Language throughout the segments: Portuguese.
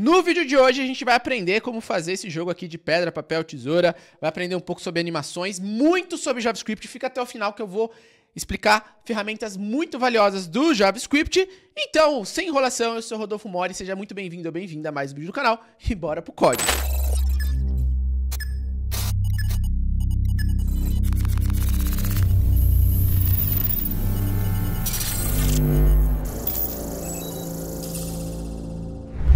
No vídeo de hoje a gente vai aprender como fazer esse jogo aqui de pedra, papel, tesoura, vai aprender um pouco sobre animações, muito sobre JavaScript, fica até o final que eu vou explicar ferramentas muito valiosas do JavaScript. Então, sem enrolação, eu sou Rodolfo Mori, seja muito bem-vindo ou bem-vinda a mais um vídeo do canal e bora pro código.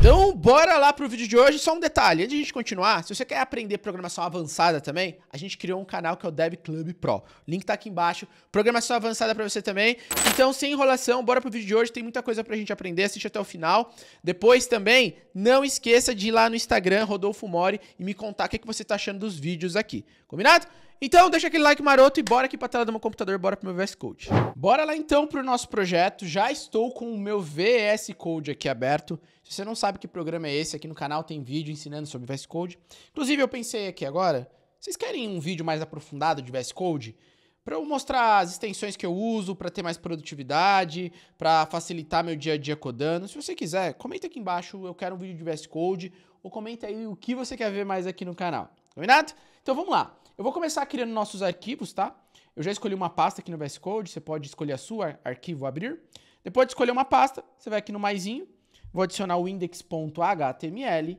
Então, bora lá pro vídeo de hoje. Só um detalhe, antes de a gente continuar, se você quer aprender programação avançada também, a gente criou um canal que é o Dev Club Pro. O link tá aqui embaixo. Programação avançada para você também. Então, sem enrolação, bora pro vídeo de hoje. Tem muita coisa pra gente aprender, assiste até o final. Depois também, não esqueça de ir lá no Instagram, Rodolfo Mori, e me contar o que, é que você tá achando dos vídeos aqui. Combinado? Então, deixa aquele like maroto e bora aqui pra tela do meu computador, bora pro meu VS Code. Bora lá então pro nosso projeto. Já estou com o meu VS Code aqui aberto. Se você não sabe que programa é esse, aqui no canal tem vídeo ensinando sobre VS Code. Inclusive, eu pensei aqui agora, vocês querem um vídeo mais aprofundado de VS Code? Para eu mostrar as extensões que eu uso, para ter mais produtividade, para facilitar meu dia a dia codando. Se você quiser, comenta aqui embaixo, eu quero um vídeo de VS Code, ou comenta aí o que você quer ver mais aqui no canal. Combinado? Então vamos lá. Eu vou começar criando nossos arquivos, tá? Eu já escolhi uma pasta aqui no VS Code, você pode escolher a sua, arquivo abrir. Depois de escolher uma pasta, você vai aqui no maisinho, Vou adicionar o index.html,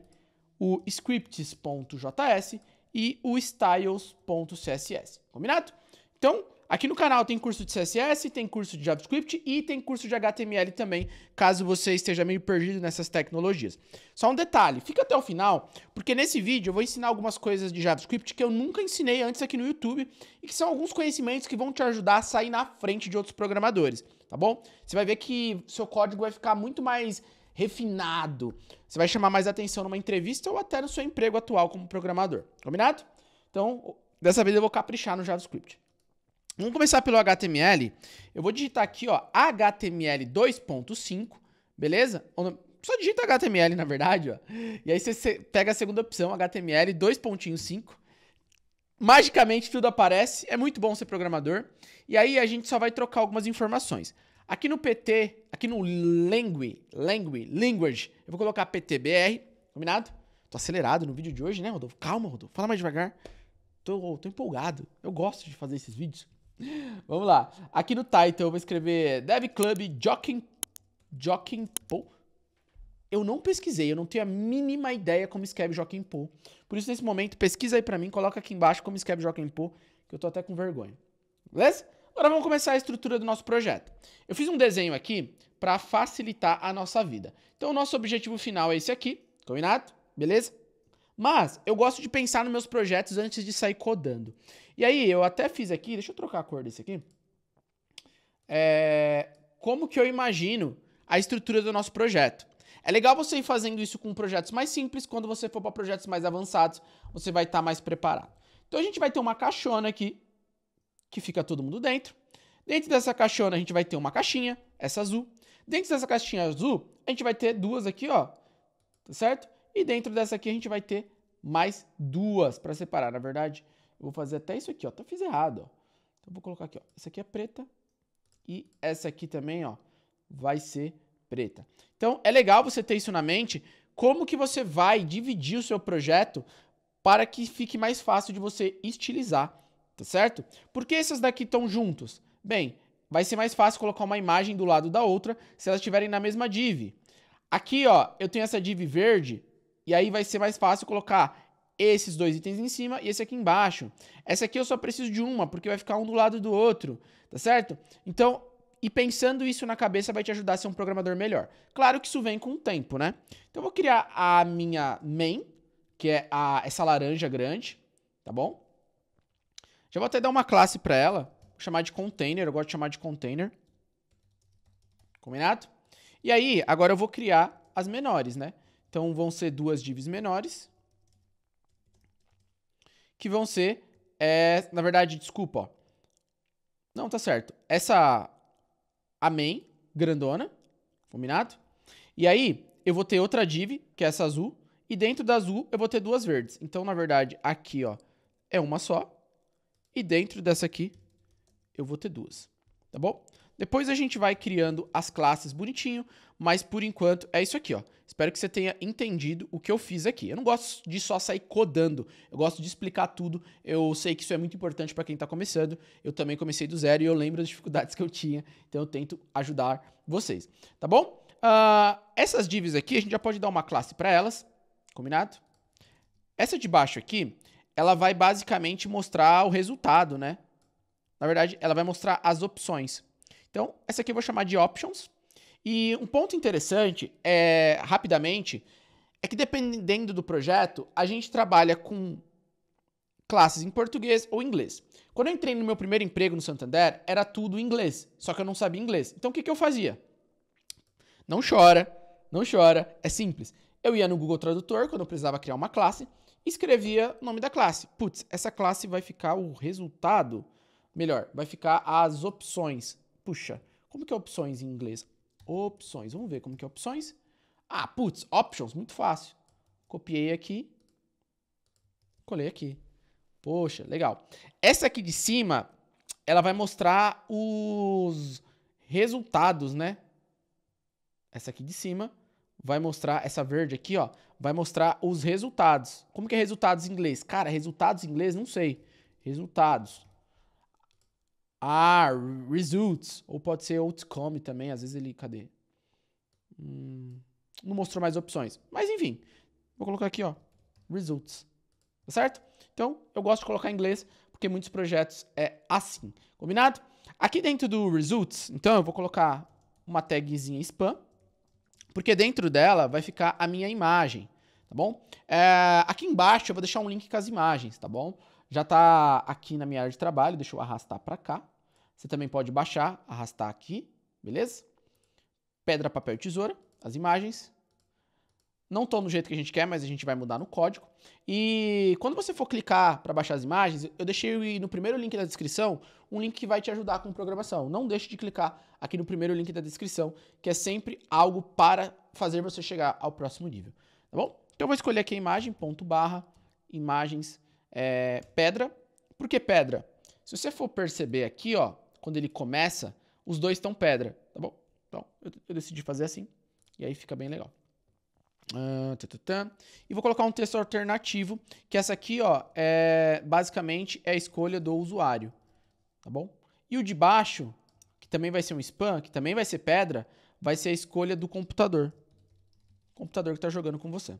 o scripts.js e o styles.css. Combinado? Então, aqui no canal tem curso de CSS, tem curso de JavaScript e tem curso de HTML também, caso você esteja meio perdido nessas tecnologias. Só um detalhe, fica até o final, porque nesse vídeo eu vou ensinar algumas coisas de JavaScript que eu nunca ensinei antes aqui no YouTube e que são alguns conhecimentos que vão te ajudar a sair na frente de outros programadores, tá bom? Você vai ver que seu código vai ficar muito mais refinado. Você vai chamar mais atenção numa entrevista ou até no seu emprego atual como programador. Combinado? Então, dessa vez eu vou caprichar no JavaScript. Vamos começar pelo HTML. Eu vou digitar aqui, ó, HTML 2.5, beleza? Só digita HTML, na verdade, ó. E aí você pega a segunda opção, HTML 2.5. Magicamente tudo aparece. É muito bom ser programador. E aí a gente só vai trocar algumas informações. Aqui no PT, aqui no Language, Language, Language, eu vou colocar PTBR, combinado? Tô acelerado no vídeo de hoje, né, Rodolfo? Calma, Rodolfo, fala mais devagar. Tô, tô empolgado, eu gosto de fazer esses vídeos. Vamos lá. Aqui no title eu vou escrever Dev Club Joking Joking Eu não pesquisei, eu não tenho a mínima ideia como escreve Joking Poe. Por isso, nesse momento, pesquisa aí para mim, coloca aqui embaixo como escreve Joking Poe, que eu tô até com vergonha. Beleza? Agora vamos começar a estrutura do nosso projeto. Eu fiz um desenho aqui para facilitar a nossa vida. Então o nosso objetivo final é esse aqui, combinado? Beleza? Mas eu gosto de pensar nos meus projetos antes de sair codando. E aí eu até fiz aqui, deixa eu trocar a cor desse aqui. É, como que eu imagino a estrutura do nosso projeto? É legal você ir fazendo isso com projetos mais simples, quando você for para projetos mais avançados, você vai estar tá mais preparado. Então a gente vai ter uma caixona aqui que fica todo mundo dentro. Dentro dessa caixona a gente vai ter uma caixinha, essa azul. Dentro dessa caixinha azul, a gente vai ter duas aqui, ó. Tá certo? E dentro dessa aqui a gente vai ter mais duas para separar. Na verdade, eu vou fazer até isso aqui, ó. Tá fiz errado, ó. Então, vou colocar aqui, ó. Essa aqui é preta e essa aqui também, ó, vai ser preta. Então, é legal você ter isso na mente. Como que você vai dividir o seu projeto para que fique mais fácil de você estilizar tá certo? Por que essas daqui estão juntos? Bem, vai ser mais fácil colocar uma imagem do lado da outra se elas estiverem na mesma div. Aqui, ó, eu tenho essa div verde, e aí vai ser mais fácil colocar esses dois itens em cima e esse aqui embaixo. Essa aqui eu só preciso de uma, porque vai ficar um do lado do outro, tá certo? Então, e pensando isso na cabeça vai te ajudar a ser um programador melhor. Claro que isso vem com o tempo, né? Então eu vou criar a minha main, que é a, essa laranja grande, tá bom? Já vou até dar uma classe para ela, vou chamar de container, eu gosto de chamar de container. Combinado? E aí, agora eu vou criar as menores, né? Então vão ser duas divs menores, que vão ser, é, na verdade, desculpa, ó. Não, tá certo. Essa amém grandona, combinado? E aí, eu vou ter outra div, que é essa azul, e dentro da azul eu vou ter duas verdes. Então, na verdade, aqui, ó, é uma só. E dentro dessa aqui, eu vou ter duas, tá bom? Depois a gente vai criando as classes bonitinho, mas por enquanto é isso aqui, ó. Espero que você tenha entendido o que eu fiz aqui. Eu não gosto de só sair codando, eu gosto de explicar tudo. Eu sei que isso é muito importante para quem está começando. Eu também comecei do zero e eu lembro das dificuldades que eu tinha, então eu tento ajudar vocês, tá bom? Uh, essas divs aqui, a gente já pode dar uma classe para elas, combinado? Essa de baixo aqui, ela vai basicamente mostrar o resultado, né? Na verdade, ela vai mostrar as opções. Então, essa aqui eu vou chamar de options. E um ponto interessante, é, rapidamente, é que dependendo do projeto, a gente trabalha com classes em português ou inglês. Quando eu entrei no meu primeiro emprego no Santander, era tudo inglês, só que eu não sabia inglês. Então o que, que eu fazia? Não chora, não chora, é simples. Eu ia no Google Tradutor quando eu precisava criar uma classe, escrevia o nome da classe. Putz, essa classe vai ficar o resultado, melhor, vai ficar as opções. Puxa, como que é opções em inglês? Opções, vamos ver como que é opções. Ah, putz, options, muito fácil. Copiei aqui, colei aqui. Poxa, legal. Essa aqui de cima, ela vai mostrar os resultados, né? Essa aqui de cima vai mostrar essa verde aqui, ó, vai mostrar os resultados. Como que é resultados em inglês? Cara, resultados em inglês não sei. Resultados. Ah, results. Ou pode ser outcome também, às vezes ele, cadê? Hum, não mostrou mais opções. Mas enfim, vou colocar aqui, ó, results. Tá certo? Então, eu gosto de colocar em inglês porque muitos projetos é assim. Combinado? Aqui dentro do results, então eu vou colocar uma tagzinha spam porque dentro dela vai ficar a minha imagem, tá bom? É, aqui embaixo eu vou deixar um link com as imagens, tá bom? Já tá aqui na minha área de trabalho, deixa eu arrastar para cá. Você também pode baixar, arrastar aqui, beleza? Pedra, papel e tesoura, as imagens. Não estão do jeito que a gente quer, mas a gente vai mudar no código. E quando você for clicar para baixar as imagens, eu deixei no primeiro link da descrição um link que vai te ajudar com programação. Não deixe de clicar aqui no primeiro link da descrição, que é sempre algo para fazer você chegar ao próximo nível. Tá bom? Então eu vou escolher aqui a imagem, ponto barra, imagens, é, pedra. Por que pedra? Se você for perceber aqui, ó, quando ele começa, os dois estão pedra, tá bom? Então eu decidi fazer assim, e aí fica bem legal. Uh, E vou colocar um texto alternativo, que essa aqui, ó, é basicamente é a escolha do usuário, tá bom? E o de baixo, que também vai ser um spam, que também vai ser pedra, vai ser a escolha do computador. computador que está jogando com você.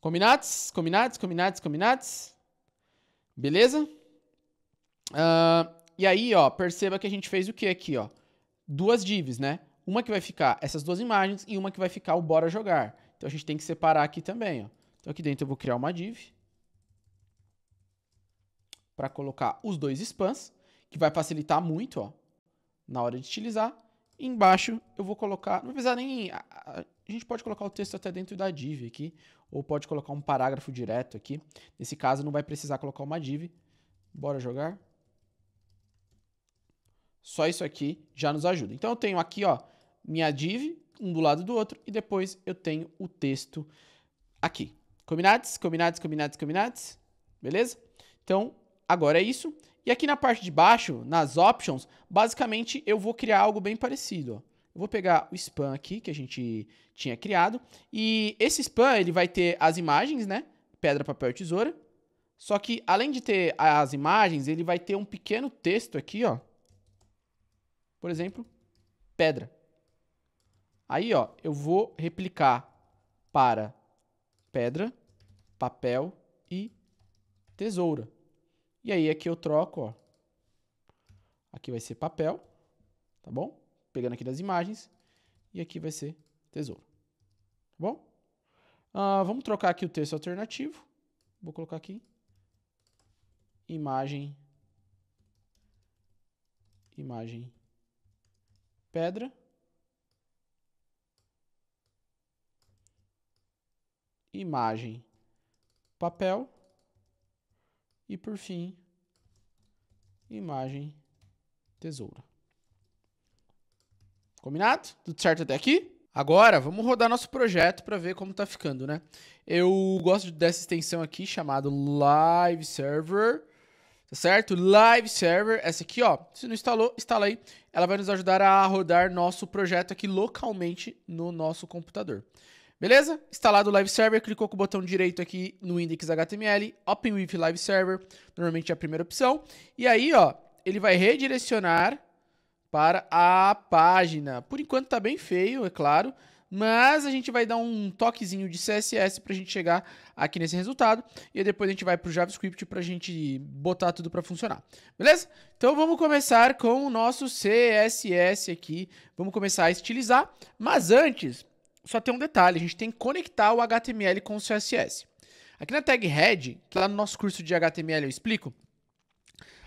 Combinados? Combinados? Combinados? Combinados? Beleza? Uh, e aí, ó, perceba que a gente fez o que aqui, ó? Duas divs, né? Uma que vai ficar essas duas imagens e uma que vai ficar o bora jogar. Então a gente tem que separar aqui também. Ó. Então aqui dentro eu vou criar uma div para colocar os dois spans, que vai facilitar muito ó, na hora de utilizar. E embaixo eu vou colocar, não precisa nem... A, a gente pode colocar o texto até dentro da div aqui, ou pode colocar um parágrafo direto aqui. Nesse caso não vai precisar colocar uma div. Bora jogar. Só isso aqui já nos ajuda. Então eu tenho aqui, ó, minha div, um do lado do outro, e depois eu tenho o texto aqui. Combinados? Combinados, combinados, combinados? Beleza? Então, agora é isso. E aqui na parte de baixo, nas options, basicamente eu vou criar algo bem parecido. Ó. Eu vou pegar o span aqui que a gente tinha criado. E esse span ele vai ter as imagens, né? Pedra, papel e tesoura. Só que além de ter as imagens, ele vai ter um pequeno texto aqui, ó. Por exemplo, pedra. Aí, ó, eu vou replicar para pedra, papel e tesoura. E aí aqui eu troco, ó. Aqui vai ser papel, tá bom? Pegando aqui das imagens. E aqui vai ser tesouro, tá bom? Ah, vamos trocar aqui o texto alternativo. Vou colocar aqui. Imagem. Imagem. Pedra. imagem, papel e por fim, imagem, tesoura. Combinado? Tudo certo até aqui? Agora, vamos rodar nosso projeto para ver como está ficando, né? Eu gosto dessa extensão aqui chamada Live Server, tá certo? Live Server, essa aqui, ó, se não instalou, instala aí. Ela vai nos ajudar a rodar nosso projeto aqui localmente no nosso computador. Beleza? Instalado o Live Server, clicou com o botão direito aqui no Index HTML, Open with Live Server, normalmente é a primeira opção. E aí, ó, ele vai redirecionar para a página. Por enquanto tá bem feio, é claro, mas a gente vai dar um toquezinho de CSS para a gente chegar aqui nesse resultado. E depois a gente vai para o JavaScript para a gente botar tudo para funcionar. Beleza? Então vamos começar com o nosso CSS aqui. Vamos começar a estilizar. Mas antes, só tem um detalhe, a gente tem que conectar o HTML com o CSS. Aqui na tag head, que lá no nosso curso de HTML eu explico,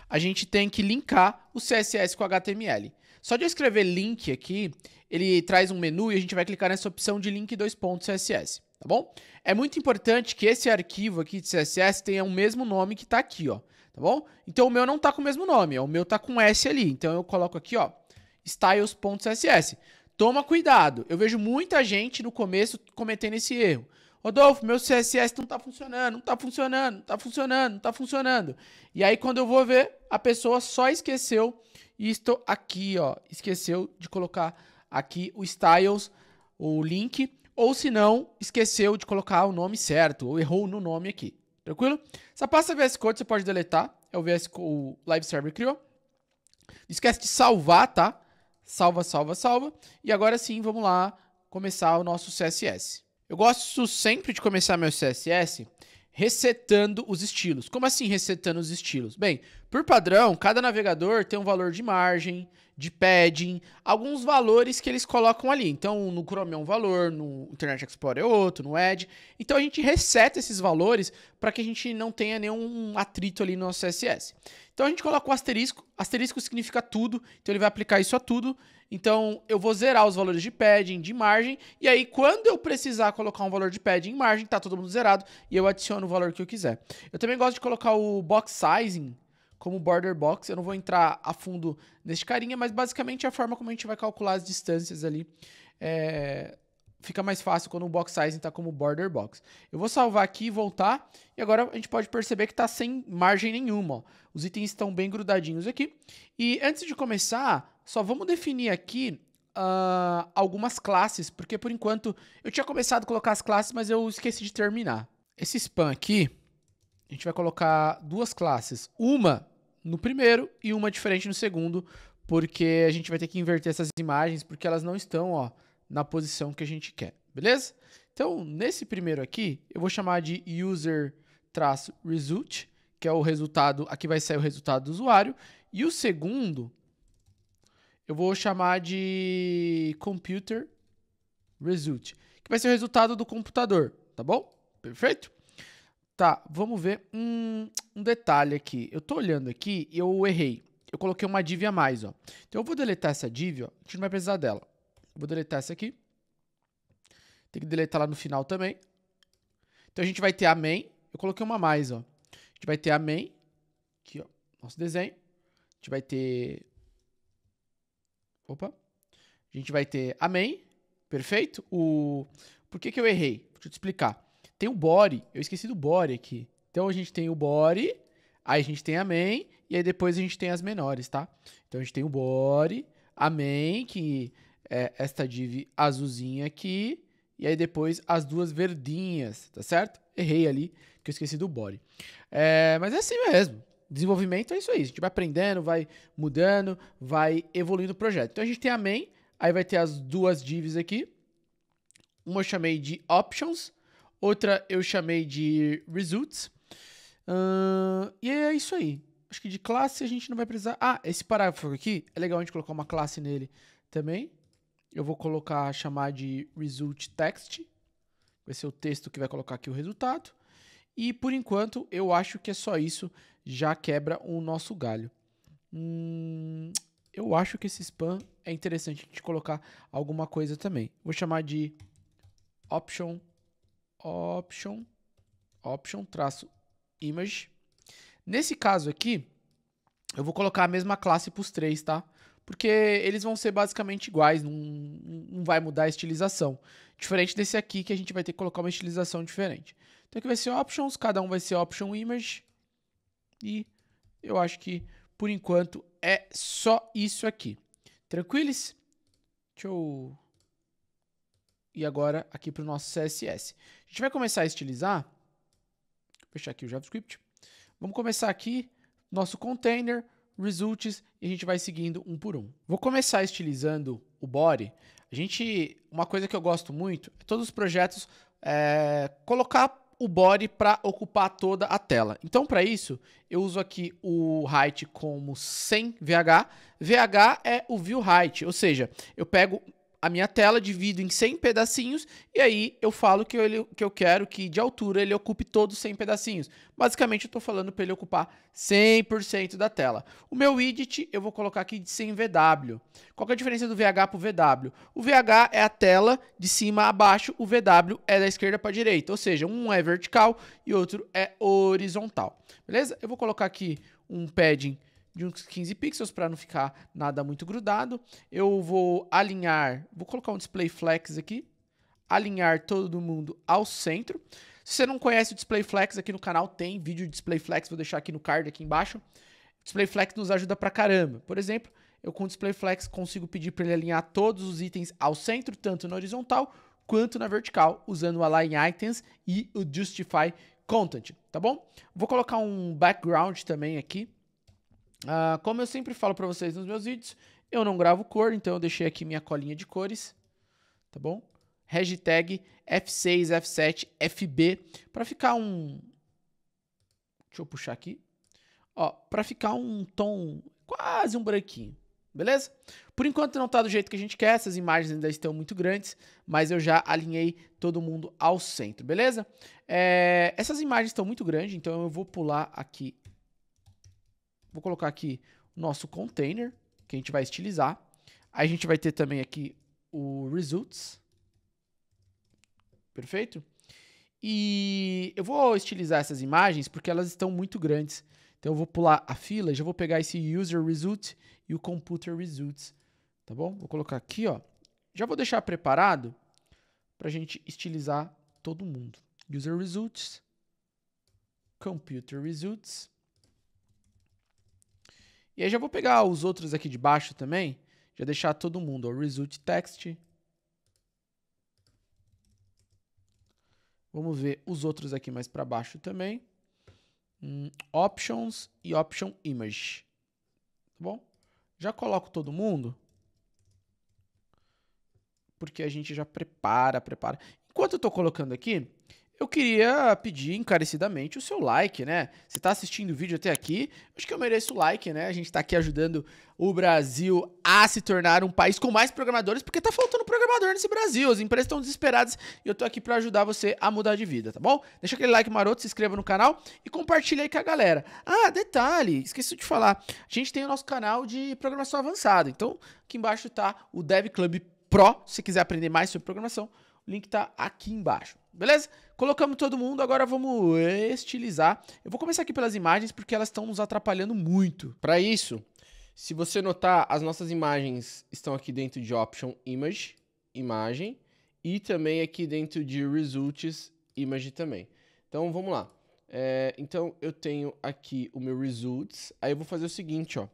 a gente tem que linkar o CSS com o HTML. Só de eu escrever link aqui, ele traz um menu e a gente vai clicar nessa opção de link dois pontos CSS, tá bom? É muito importante que esse arquivo aqui de CSS tenha o mesmo nome que está aqui, ó, tá bom? Então o meu não está com o mesmo nome, ó, o meu está com S ali, então eu coloco aqui, ó, styles.css. Toma cuidado. Eu vejo muita gente no começo cometendo esse erro. Rodolfo, meu CSS não tá funcionando, não tá funcionando, não tá funcionando, não tá funcionando. E aí, quando eu vou ver, a pessoa só esqueceu isto aqui, ó. Esqueceu de colocar aqui o styles, o link, ou se não, esqueceu de colocar o nome certo, ou errou no nome aqui. Tranquilo? Essa pasta VS Code você pode deletar, é o VS Code, o Live Server criou. esquece de salvar, tá? salva, salva, salva. E agora sim, vamos lá começar o nosso CSS. Eu gosto sempre de começar meu CSS resetando os estilos. Como assim resetando os estilos? Bem, por padrão, cada navegador tem um valor de margem, de padding, alguns valores que eles colocam ali. Então, no Chrome é um valor, no Internet Explorer é outro, no Edge. Então, a gente reseta esses valores para que a gente não tenha nenhum atrito ali no nosso CSS. Então a gente coloca o asterisco. Asterisco significa tudo, então ele vai aplicar isso a tudo. Então eu vou zerar os valores de padding, de margem, e aí quando eu precisar colocar um valor de padding e margem, tá todo mundo zerado, e eu adiciono o valor que eu quiser. Eu também gosto de colocar o box sizing como border box, eu não vou entrar a fundo neste carinha, mas basicamente é a forma como a gente vai calcular as distâncias ali é, fica mais fácil quando o box sizing está como border box. Eu vou salvar aqui e voltar. E agora a gente pode perceber que está sem margem nenhuma. Ó. Os itens estão bem grudadinhos aqui. E antes de começar, só vamos definir aqui uh, algumas classes, porque por enquanto eu tinha começado a colocar as classes, mas eu esqueci de terminar. Esse span aqui, a gente vai colocar duas classes. Uma no primeiro e uma diferente no segundo, porque a gente vai ter que inverter essas imagens, porque elas não estão, ó na posição que a gente quer, beleza? Então, nesse primeiro aqui, eu vou chamar de user-result, que é o resultado, aqui vai sair o resultado do usuário, e o segundo, eu vou chamar de computer result, que vai ser o resultado do computador, tá bom? Perfeito? Tá, vamos ver um, um detalhe aqui. Eu tô olhando aqui e eu errei. Eu coloquei uma div a mais, ó. Então eu vou deletar essa div, ó. A gente não vai precisar dela. Vou deletar essa aqui. Tem que deletar lá no final também. Então a gente vai ter a Eu coloquei uma mais, ó. A gente vai ter a Aqui, ó. Nosso desenho. A gente vai ter... Opa. A gente vai ter a Perfeito? O... Por que que eu errei? Deixa eu te explicar. Tem o body. Eu esqueci do body aqui. Então a gente tem o body. Aí a gente tem a E aí depois a gente tem as menores, tá? Então a gente tem o body. A que é, esta div azulzinha aqui, e aí depois as duas verdinhas, tá certo? Errei ali, que eu esqueci do body. É, mas é assim mesmo. Desenvolvimento é isso aí. A gente vai aprendendo, vai mudando, vai evoluindo o projeto. Então a gente tem a main, aí vai ter as duas divs aqui. Uma eu chamei de options, outra eu chamei de results. Uh, e é isso aí. Acho que de classe a gente não vai precisar. Ah, esse parágrafo aqui é legal a gente colocar uma classe nele também. Eu vou colocar, chamar de result text. Vai ser o texto que vai colocar aqui o resultado. E por enquanto, eu acho que é só isso. Já quebra o nosso galho. Hum, eu acho que esse spam é interessante a gente colocar alguma coisa também. Vou chamar de option, option, option, traço, image. Nesse caso aqui, eu vou colocar a mesma classe para os três, tá? porque eles vão ser basicamente iguais, não, não vai mudar a estilização. Diferente desse aqui, que a gente vai ter que colocar uma estilização diferente. Então aqui vai ser Options, cada um vai ser Option Image. E eu acho que, por enquanto, é só isso aqui. Tranquilos? Deixa eu e agora aqui para o nosso CSS. A gente vai começar a estilizar. Vou fechar aqui o JavaScript. Vamos começar aqui nosso container results e a gente vai seguindo um por um. Vou começar estilizando o body. A gente, uma coisa que eu gosto muito, é todos os projetos é, colocar o body para ocupar toda a tela. Então, para isso, eu uso aqui o height como 100 VH. VH é o view height, ou seja, eu pego a minha tela, divido em 100 pedacinhos e aí eu falo que eu, que eu quero que de altura ele ocupe todos 100 pedacinhos. Basicamente eu estou falando para ele ocupar 100% da tela. O meu widget eu vou colocar aqui de 100 VW. Qual é a diferença do VH para o VW? O VH é a tela de cima a baixo, o VW é da esquerda para a direita, ou seja, um é vertical e outro é horizontal. Beleza? Eu vou colocar aqui um padding de uns 15 pixels para não ficar nada muito grudado. Eu vou alinhar, vou colocar um display flex aqui, alinhar todo mundo ao centro. Se você não conhece o display flex aqui no canal, tem vídeo de display flex, vou deixar aqui no card aqui embaixo. Display flex nos ajuda pra caramba. Por exemplo, eu com o display flex consigo pedir para ele alinhar todos os itens ao centro, tanto na horizontal quanto na vertical, usando o align items e o justify content, tá bom? Vou colocar um background também aqui ah, como eu sempre falo para vocês nos meus vídeos, eu não gravo cor, então eu deixei aqui minha colinha de cores, tá bom? Hashtag F6, F7, FB, para ficar um... Deixa eu puxar aqui. Ó, para ficar um tom quase um branquinho, beleza? Por enquanto não tá do jeito que a gente quer, essas imagens ainda estão muito grandes, mas eu já alinhei todo mundo ao centro, beleza? É, essas imagens estão muito grandes, então eu vou pular aqui Vou colocar aqui nosso container, que a gente vai estilizar. Aí a gente vai ter também aqui o results. Perfeito? E eu vou estilizar essas imagens porque elas estão muito grandes. Então eu vou pular a fila, já vou pegar esse user result e o computer results, tá bom? Vou colocar aqui, ó. Já vou deixar preparado para a gente estilizar todo mundo. User results, computer results e aí já vou pegar os outros aqui de baixo também, já deixar todo mundo, result text. Vamos ver os outros aqui mais para baixo também. Hum, options e option image. Tá bom? Já coloco todo mundo. Porque a gente já prepara, prepara. Enquanto eu estou colocando aqui, eu queria pedir encarecidamente o seu like, né? Você está assistindo o vídeo até aqui, acho que eu mereço o like, né? A gente está aqui ajudando o Brasil a se tornar um país com mais programadores, porque está faltando programador nesse Brasil. As empresas estão desesperadas e eu estou aqui para ajudar você a mudar de vida, tá bom? Deixa aquele like maroto, se inscreva no canal e compartilha aí com a galera. Ah, detalhe, esqueci de falar. A gente tem o nosso canal de programação avançada. Então, aqui embaixo está o Dev Club Pro, se quiser aprender mais sobre programação, o link está aqui embaixo beleza? Colocamos todo mundo, agora vamos estilizar. Eu vou começar aqui pelas imagens, porque elas estão nos atrapalhando muito. Para isso, se você notar, as nossas imagens estão aqui dentro de Option Image, Imagem, e também aqui dentro de Results, Image também. Então, vamos lá. É, então, eu tenho aqui o meu Results, aí eu vou fazer o seguinte, ó.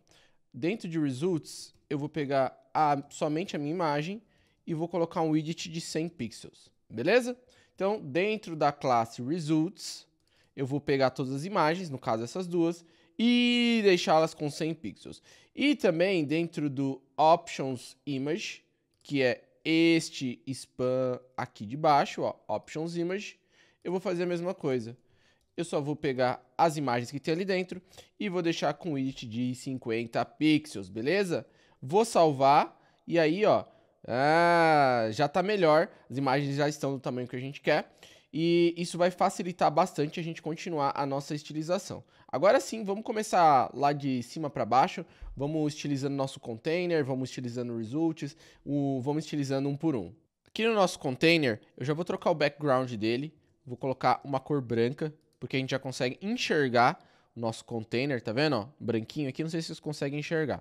Dentro de Results, eu vou pegar a, somente a minha imagem e vou colocar um widget de 100 pixels, beleza? Então, dentro da classe Results, eu vou pegar todas as imagens, no caso essas duas, e deixá-las com 100 pixels. E também dentro do Options Image, que é este span aqui de baixo, ó, Options Image, eu vou fazer a mesma coisa. Eu só vou pegar as imagens que tem ali dentro e vou deixar com width de 50 pixels, beleza? Vou salvar e aí, ó, ah, já está melhor, as imagens já estão do tamanho que a gente quer e isso vai facilitar bastante a gente continuar a nossa estilização. Agora sim, vamos começar lá de cima para baixo, vamos estilizando nosso container, vamos estilizando results, o, vamos estilizando um por um. Aqui no nosso container, eu já vou trocar o background dele, vou colocar uma cor branca, porque a gente já consegue enxergar nosso container, tá vendo? Ó, branquinho aqui, não sei se vocês conseguem enxergar.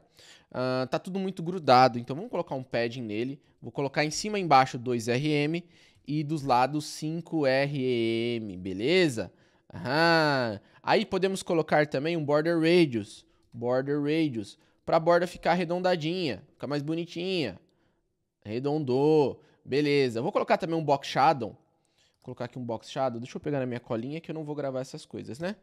Uh, tá tudo muito grudado, então vamos colocar um padding nele. Vou colocar em cima e embaixo 2RM e dos lados 5RM, beleza? Aham. Aí podemos colocar também um border radius, border radius, para a borda ficar arredondadinha, ficar mais bonitinha. Arredondou, beleza. Vou colocar também um box shadow, Vou colocar aqui um box shadow, deixa eu pegar na minha colinha que eu não vou gravar essas coisas, né?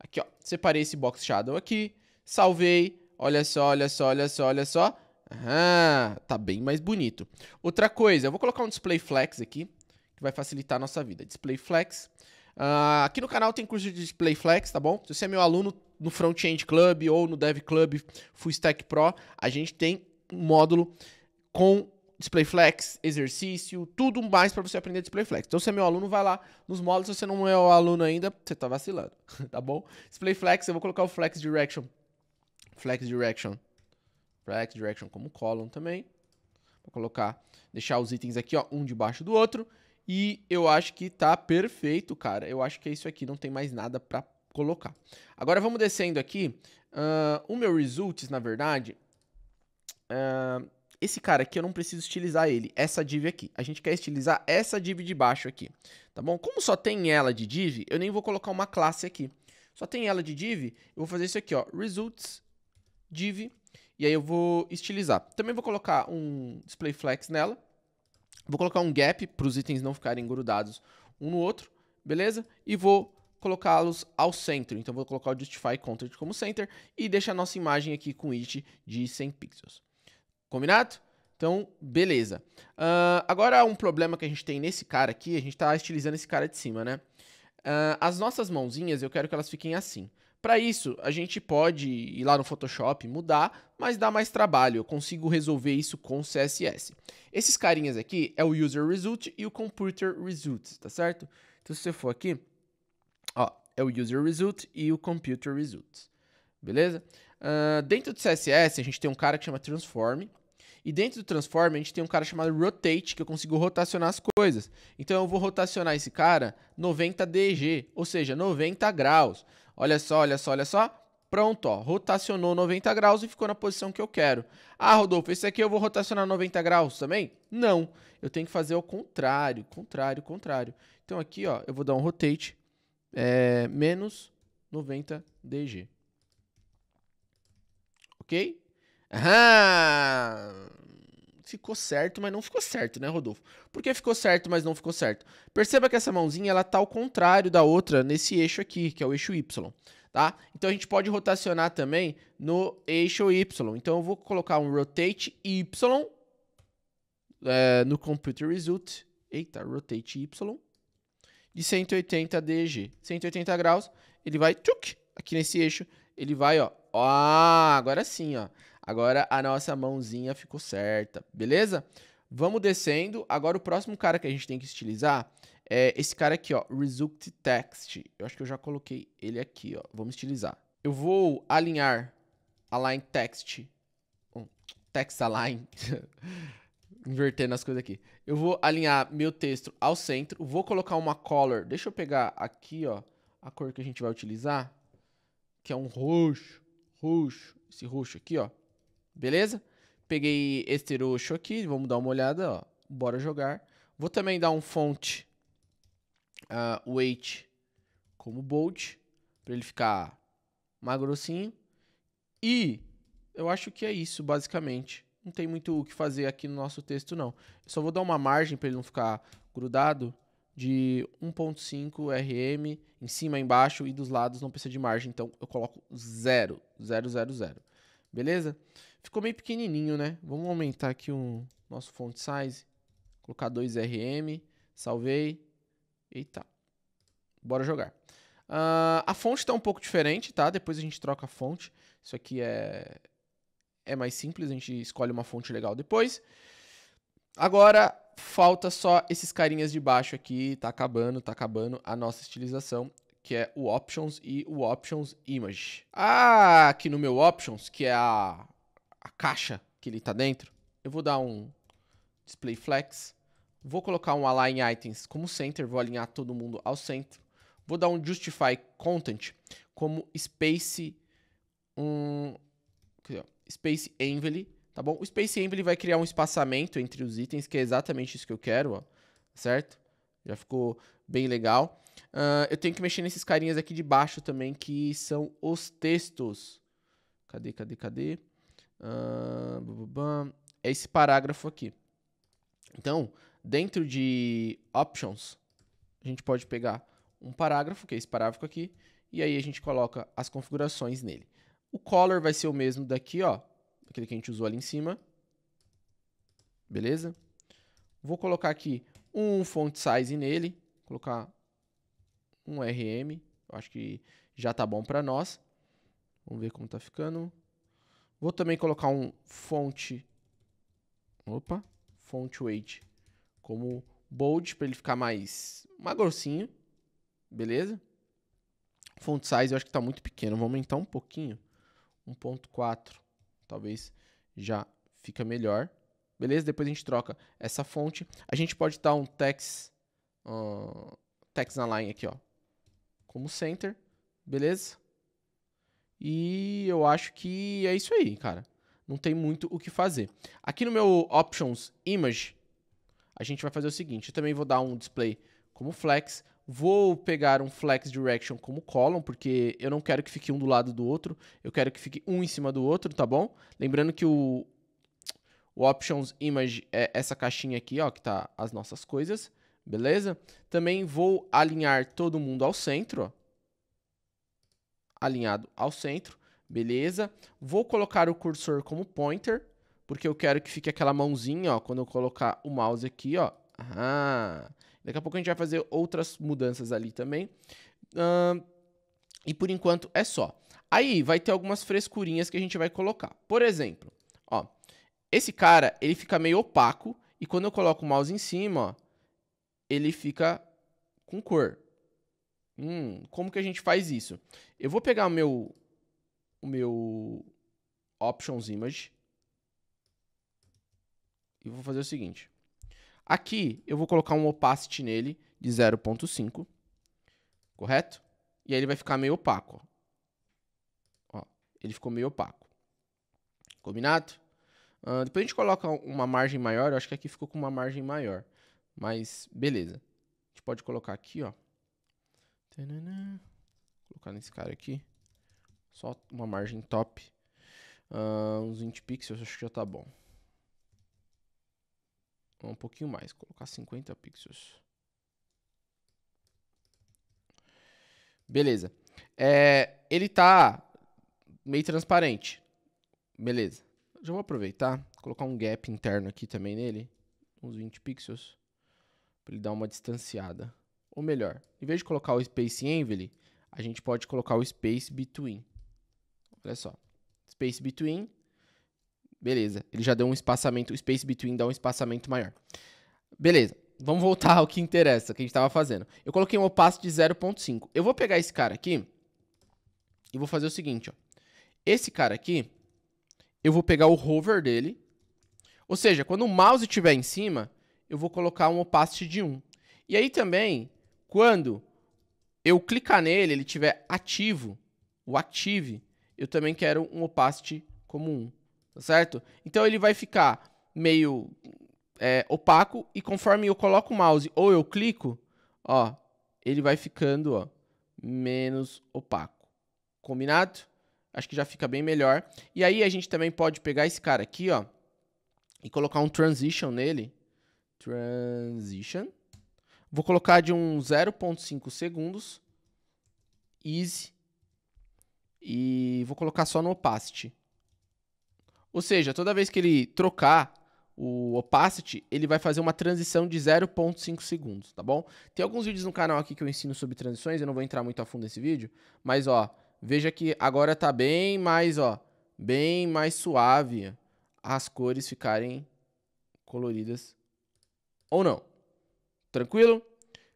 Aqui, ó. Separei esse box shadow aqui. Salvei. Olha só, olha só, olha só, olha só. Aham, tá bem mais bonito. Outra coisa, eu vou colocar um display flex aqui, que vai facilitar a nossa vida. Display flex. Uh, aqui no canal tem curso de display flex, tá bom? Se você é meu aluno no Frontend Club ou no Dev Club Full Stack Pro, a gente tem um módulo com display flex, exercício, tudo mais para você aprender display flex. Então, se é meu aluno, vai lá nos módulos. Se você não é o aluno ainda, você tá vacilando, tá bom? Display flex, eu vou colocar o flex direction. Flex direction. Flex direction como column também. Vou colocar, deixar os itens aqui, ó, um debaixo do outro. E eu acho que tá perfeito, cara. Eu acho que é isso aqui, não tem mais nada para colocar. Agora vamos descendo aqui. Uh, o meu results, na verdade, uh, esse cara aqui eu não preciso estilizar ele, essa div aqui. A gente quer estilizar essa div de baixo aqui, tá bom? Como só tem ela de div, eu nem vou colocar uma classe aqui. Só tem ela de div, eu vou fazer isso aqui, ó, results div, e aí eu vou estilizar. Também vou colocar um display flex nela, vou colocar um gap para os itens não ficarem grudados um no outro, beleza? E vou colocá-los ao centro. Então vou colocar o justify content como center e deixar a nossa imagem aqui com it de 100 pixels. Combinado? Então, beleza. Uh, agora, um problema que a gente tem nesse cara aqui, a gente tá estilizando esse cara de cima, né? Uh, as nossas mãozinhas, eu quero que elas fiquem assim. Para isso, a gente pode ir lá no Photoshop, mudar, mas dá mais trabalho. Eu consigo resolver isso com CSS. Esses carinhas aqui é o User Result e o Computer Result, tá certo? Então, se você for aqui, ó, é o User Result e o Computer Result, beleza? Ah, dentro do CSS, a gente tem um cara que chama Transform. E dentro do Transform, a gente tem um cara chamado Rotate, que eu consigo rotacionar as coisas. Então, eu vou rotacionar esse cara 90 DG, ou seja, 90 graus. Olha só, olha só, olha só. Pronto, ó, rotacionou 90 graus e ficou na posição que eu quero. Ah, Rodolfo, esse aqui eu vou rotacionar 90 graus também? Não, eu tenho que fazer ao contrário, contrário, contrário. Então aqui, ó, eu vou dar um rotate, é, menos 90 DG ok? Aham! Ficou certo, mas não ficou certo, né, Rodolfo? Por que ficou certo, mas não ficou certo? Perceba que essa mãozinha, ela tá ao contrário da outra nesse eixo aqui, que é o eixo Y, tá? Então, a gente pode rotacionar também no eixo Y. Então, eu vou colocar um rotate Y é, no computer result. Eita, rotate Y de 180 DG. 180 graus, ele vai tchuc, aqui nesse eixo, ele vai ó, Ó, agora sim, ó. Agora a nossa mãozinha ficou certa, beleza? Vamos descendo. Agora o próximo cara que a gente tem que estilizar é esse cara aqui, ó, Result Text. Eu acho que eu já coloquei ele aqui, ó. Vamos estilizar. Eu vou alinhar Align Text. Um, text Align. Invertendo as coisas aqui. Eu vou alinhar meu texto ao centro. Vou colocar uma color. Deixa eu pegar aqui, ó, a cor que a gente vai utilizar, que é um roxo roxo, esse roxo aqui, ó. Beleza? Peguei este roxo aqui, vamos dar uma olhada, ó. Bora jogar. Vou também dar um font uh, weight como bold, para ele ficar mais grossinho. E eu acho que é isso, basicamente. Não tem muito o que fazer aqui no nosso texto, não. Eu só vou dar uma margem para ele não ficar grudado de 1.5 RM em cima, embaixo e dos lados não precisa de margem, então eu coloco 0, 0, 0, 0. Beleza? Ficou meio pequenininho, né? Vamos aumentar aqui o nosso font size, colocar 2 RM, salvei, eita, bora jogar. Uh, a fonte está um pouco diferente, tá? Depois a gente troca a fonte. Isso aqui é, é mais simples, a gente escolhe uma fonte legal depois. Agora, Falta só esses carinhas de baixo aqui, tá acabando, tá acabando a nossa estilização, que é o Options e o Options Image. Ah, aqui no meu Options, que é a, a caixa que ele tá dentro, eu vou dar um Display Flex, vou colocar um Align Items como Center, vou alinhar todo mundo ao centro, vou dar um Justify Content como Space, um, Space Envelope, Tá bom? O Space Emblem vai criar um espaçamento entre os itens, que é exatamente isso que eu quero, ó. Certo? Já ficou bem legal. Uh, eu tenho que mexer nesses carinhas aqui de baixo também, que são os textos. Cadê, cadê, cadê? Uh, é esse parágrafo aqui. Então, dentro de Options, a gente pode pegar um parágrafo, que é esse parágrafo aqui, e aí a gente coloca as configurações nele. O color vai ser o mesmo daqui, ó, aquele que a gente usou ali em cima. Beleza? Vou colocar aqui um font size nele, colocar um RM, acho que já tá bom para nós. Vamos ver como tá ficando. Vou também colocar um font opa, font weight como bold para ele ficar mais mais Beleza? Font size eu acho que tá muito pequeno, vou aumentar um pouquinho. 1.4 talvez já fica melhor. Beleza? Depois a gente troca essa fonte. A gente pode dar um text, uh, text na aqui, ó, como center, beleza? E eu acho que é isso aí, cara. Não tem muito o que fazer. Aqui no meu options image, a gente vai fazer o seguinte. Eu também vou dar um display como flex, Vou pegar um flex direction como column, porque eu não quero que fique um do lado do outro, eu quero que fique um em cima do outro, tá bom? Lembrando que o, o options image é essa caixinha aqui, ó, que tá as nossas coisas, beleza? Também vou alinhar todo mundo ao centro, ó, alinhado ao centro, beleza? Vou colocar o cursor como pointer, porque eu quero que fique aquela mãozinha, ó, quando eu colocar o mouse aqui, ó, aham, Daqui a pouco a gente vai fazer outras mudanças ali também. Uh, e por enquanto é só. Aí vai ter algumas frescurinhas que a gente vai colocar. Por exemplo, ó, esse cara ele fica meio opaco e quando eu coloco o mouse em cima, ó, ele fica com cor. Hum, como que a gente faz isso? Eu vou pegar o meu, o meu options image e vou fazer o seguinte. Aqui eu vou colocar um opacity nele de 0.5, correto? E aí ele vai ficar meio opaco. Ó. ó ele ficou meio opaco. Combinado? Uh, depois a gente coloca uma margem maior, eu acho que aqui ficou com uma margem maior. Mas beleza. A gente pode colocar aqui, ó. Tanana. Vou colocar nesse cara aqui. Só uma margem top. Uh, uns 20 pixels, acho que já tá bom um pouquinho mais, colocar 50 pixels. Beleza. É, ele tá meio transparente. Beleza. Já vou aproveitar, colocar um gap interno aqui também nele, uns 20 pixels, para ele dar uma distanciada. Ou melhor, em vez de colocar o Space Envelope, a gente pode colocar o Space Between. Olha só. Space Between Beleza. Ele já deu um espaçamento, o space between dá um espaçamento maior. Beleza. Vamos voltar ao que interessa, que a gente estava fazendo. Eu coloquei um opacity de 0.5. Eu vou pegar esse cara aqui e vou fazer o seguinte, ó. Esse cara aqui, eu vou pegar o hover dele. Ou seja, quando o mouse estiver em cima, eu vou colocar um opacity de 1. E aí também, quando eu clicar nele, ele estiver ativo, o active, eu também quero um opacity como 1 tá certo? Então ele vai ficar meio é, opaco e conforme eu coloco o mouse ou eu clico, ó, ele vai ficando ó, menos opaco. Combinado? Acho que já fica bem melhor. E aí a gente também pode pegar esse cara aqui, ó, e colocar um transition nele. Transition. Vou colocar de um 0.5 segundos. Easy. E vou colocar só no opacity. Ou seja, toda vez que ele trocar o opacity, ele vai fazer uma transição de 0.5 segundos, tá bom? Tem alguns vídeos no canal aqui que eu ensino sobre transições, eu não vou entrar muito a fundo nesse vídeo, mas ó, veja que agora tá bem mais, ó, bem mais suave as cores ficarem coloridas ou não. Tranquilo?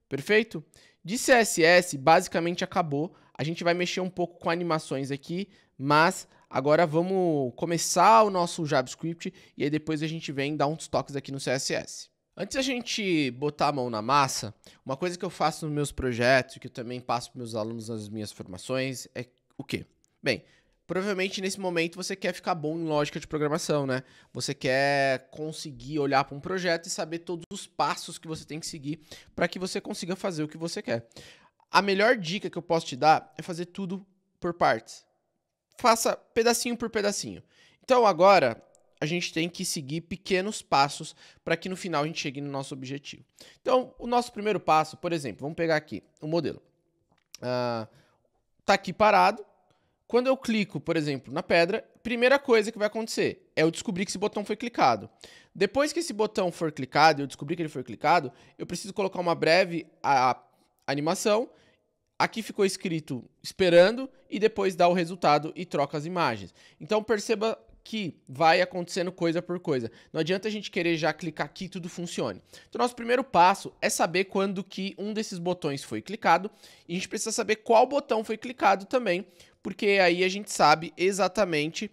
Perfeito? De CSS, basicamente acabou. A gente vai mexer um pouco com animações aqui, mas Agora vamos começar o nosso JavaScript e aí depois a gente vem dar uns toques aqui no CSS. Antes da gente botar a mão na massa, uma coisa que eu faço nos meus projetos, que eu também passo para meus alunos nas minhas formações, é o quê? Bem, provavelmente nesse momento você quer ficar bom em lógica de programação, né? Você quer conseguir olhar para um projeto e saber todos os passos que você tem que seguir para que você consiga fazer o que você quer. A melhor dica que eu posso te dar é fazer tudo por partes faça pedacinho por pedacinho. Então agora a gente tem que seguir pequenos passos para que no final a gente chegue no nosso objetivo. Então, o nosso primeiro passo, por exemplo, vamos pegar aqui o um modelo. Está ah, uh, aqui parado. Quando eu clico, por exemplo, na pedra, primeira coisa que vai acontecer é eu descobrir que esse botão foi clicado. Depois que esse botão for clicado, eu descobri que ele foi clicado, eu preciso colocar uma breve a, a animação Aqui ficou escrito esperando e depois dá o resultado e troca as imagens. Então perceba que vai acontecendo coisa por coisa. Não adianta a gente querer já clicar aqui e tudo funcione. Então, nosso primeiro passo é saber quando que um desses botões foi clicado e a gente precisa saber qual botão foi clicado também, porque aí a gente sabe exatamente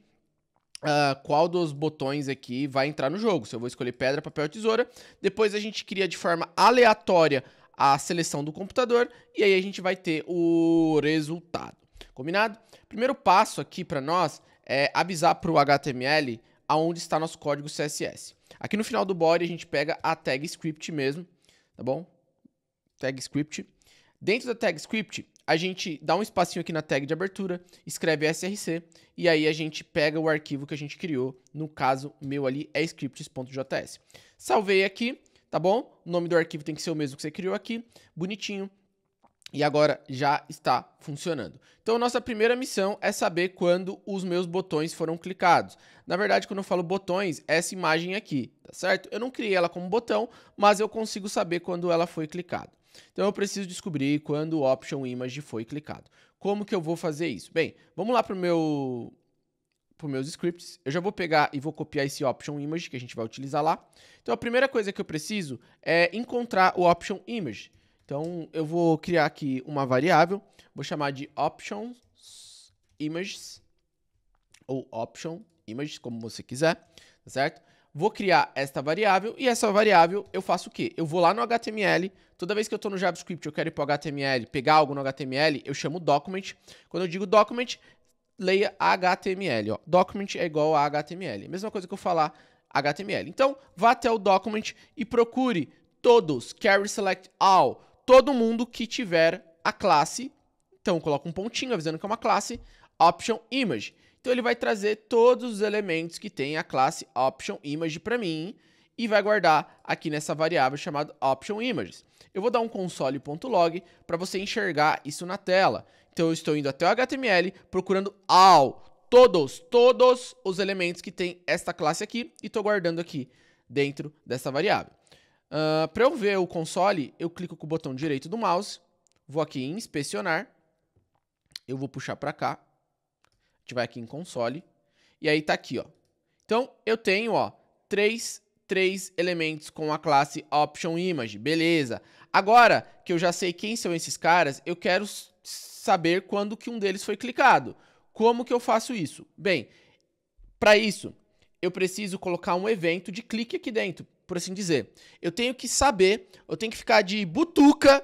uh, qual dos botões aqui vai entrar no jogo. Se eu vou escolher pedra, papel, tesoura, depois a gente cria de forma aleatória a seleção do computador e aí a gente vai ter o resultado. Combinado? Primeiro passo aqui para nós é avisar para o HTML aonde está nosso código CSS. Aqui no final do body a gente pega a tag script mesmo, tá bom? Tag script. Dentro da tag script, a gente dá um espacinho aqui na tag de abertura, escreve src e aí a gente pega o arquivo que a gente criou, no caso meu ali é scripts.js. Salvei aqui tá bom? O nome do arquivo tem que ser o mesmo que você criou aqui, bonitinho. E agora já está funcionando. Então, nossa primeira missão é saber quando os meus botões foram clicados. Na verdade, quando eu falo botões, é essa imagem aqui, tá certo? Eu não criei ela como botão, mas eu consigo saber quando ela foi clicada. Então, eu preciso descobrir quando o Option Image foi clicado. Como que eu vou fazer isso? Bem, vamos lá para o meu para os meus scripts. Eu já vou pegar e vou copiar esse option image que a gente vai utilizar lá. Então a primeira coisa que eu preciso é encontrar o option image. Então eu vou criar aqui uma variável, vou chamar de options images ou option image, como você quiser, tá certo? Vou criar esta variável e essa variável eu faço o quê? Eu vou lá no HTML, toda vez que eu estou no JavaScript eu quero ir para o HTML, pegar algo no HTML, eu chamo document. Quando eu digo document, leia HTML. Ó. Document é igual a HTML. Mesma coisa que eu falar HTML. Então, vá até o document e procure todos, carry select all, todo mundo que tiver a classe. Então, coloca um pontinho avisando que é uma classe, option image. Então, ele vai trazer todos os elementos que tem a classe option image para mim e vai guardar aqui nessa variável chamada option images. Eu vou dar um console.log para você enxergar isso na tela. Então eu estou indo até o HTML procurando all, todos, todos os elementos que tem esta classe aqui e estou guardando aqui dentro dessa variável. Uh, ah, Para eu ver o console, eu clico com o botão direito do mouse, vou aqui em inspecionar, eu vou puxar para cá, a gente vai aqui em console, e aí tá aqui, ó. Então, eu tenho, ó, três, três elementos com a classe Option Image, beleza. Agora que eu já sei quem são esses caras, eu quero saber quando que um deles foi clicado. Como que eu faço isso? Bem, para isso, eu preciso colocar um evento de clique aqui dentro, por assim dizer. Eu tenho que saber, eu tenho que ficar de butuca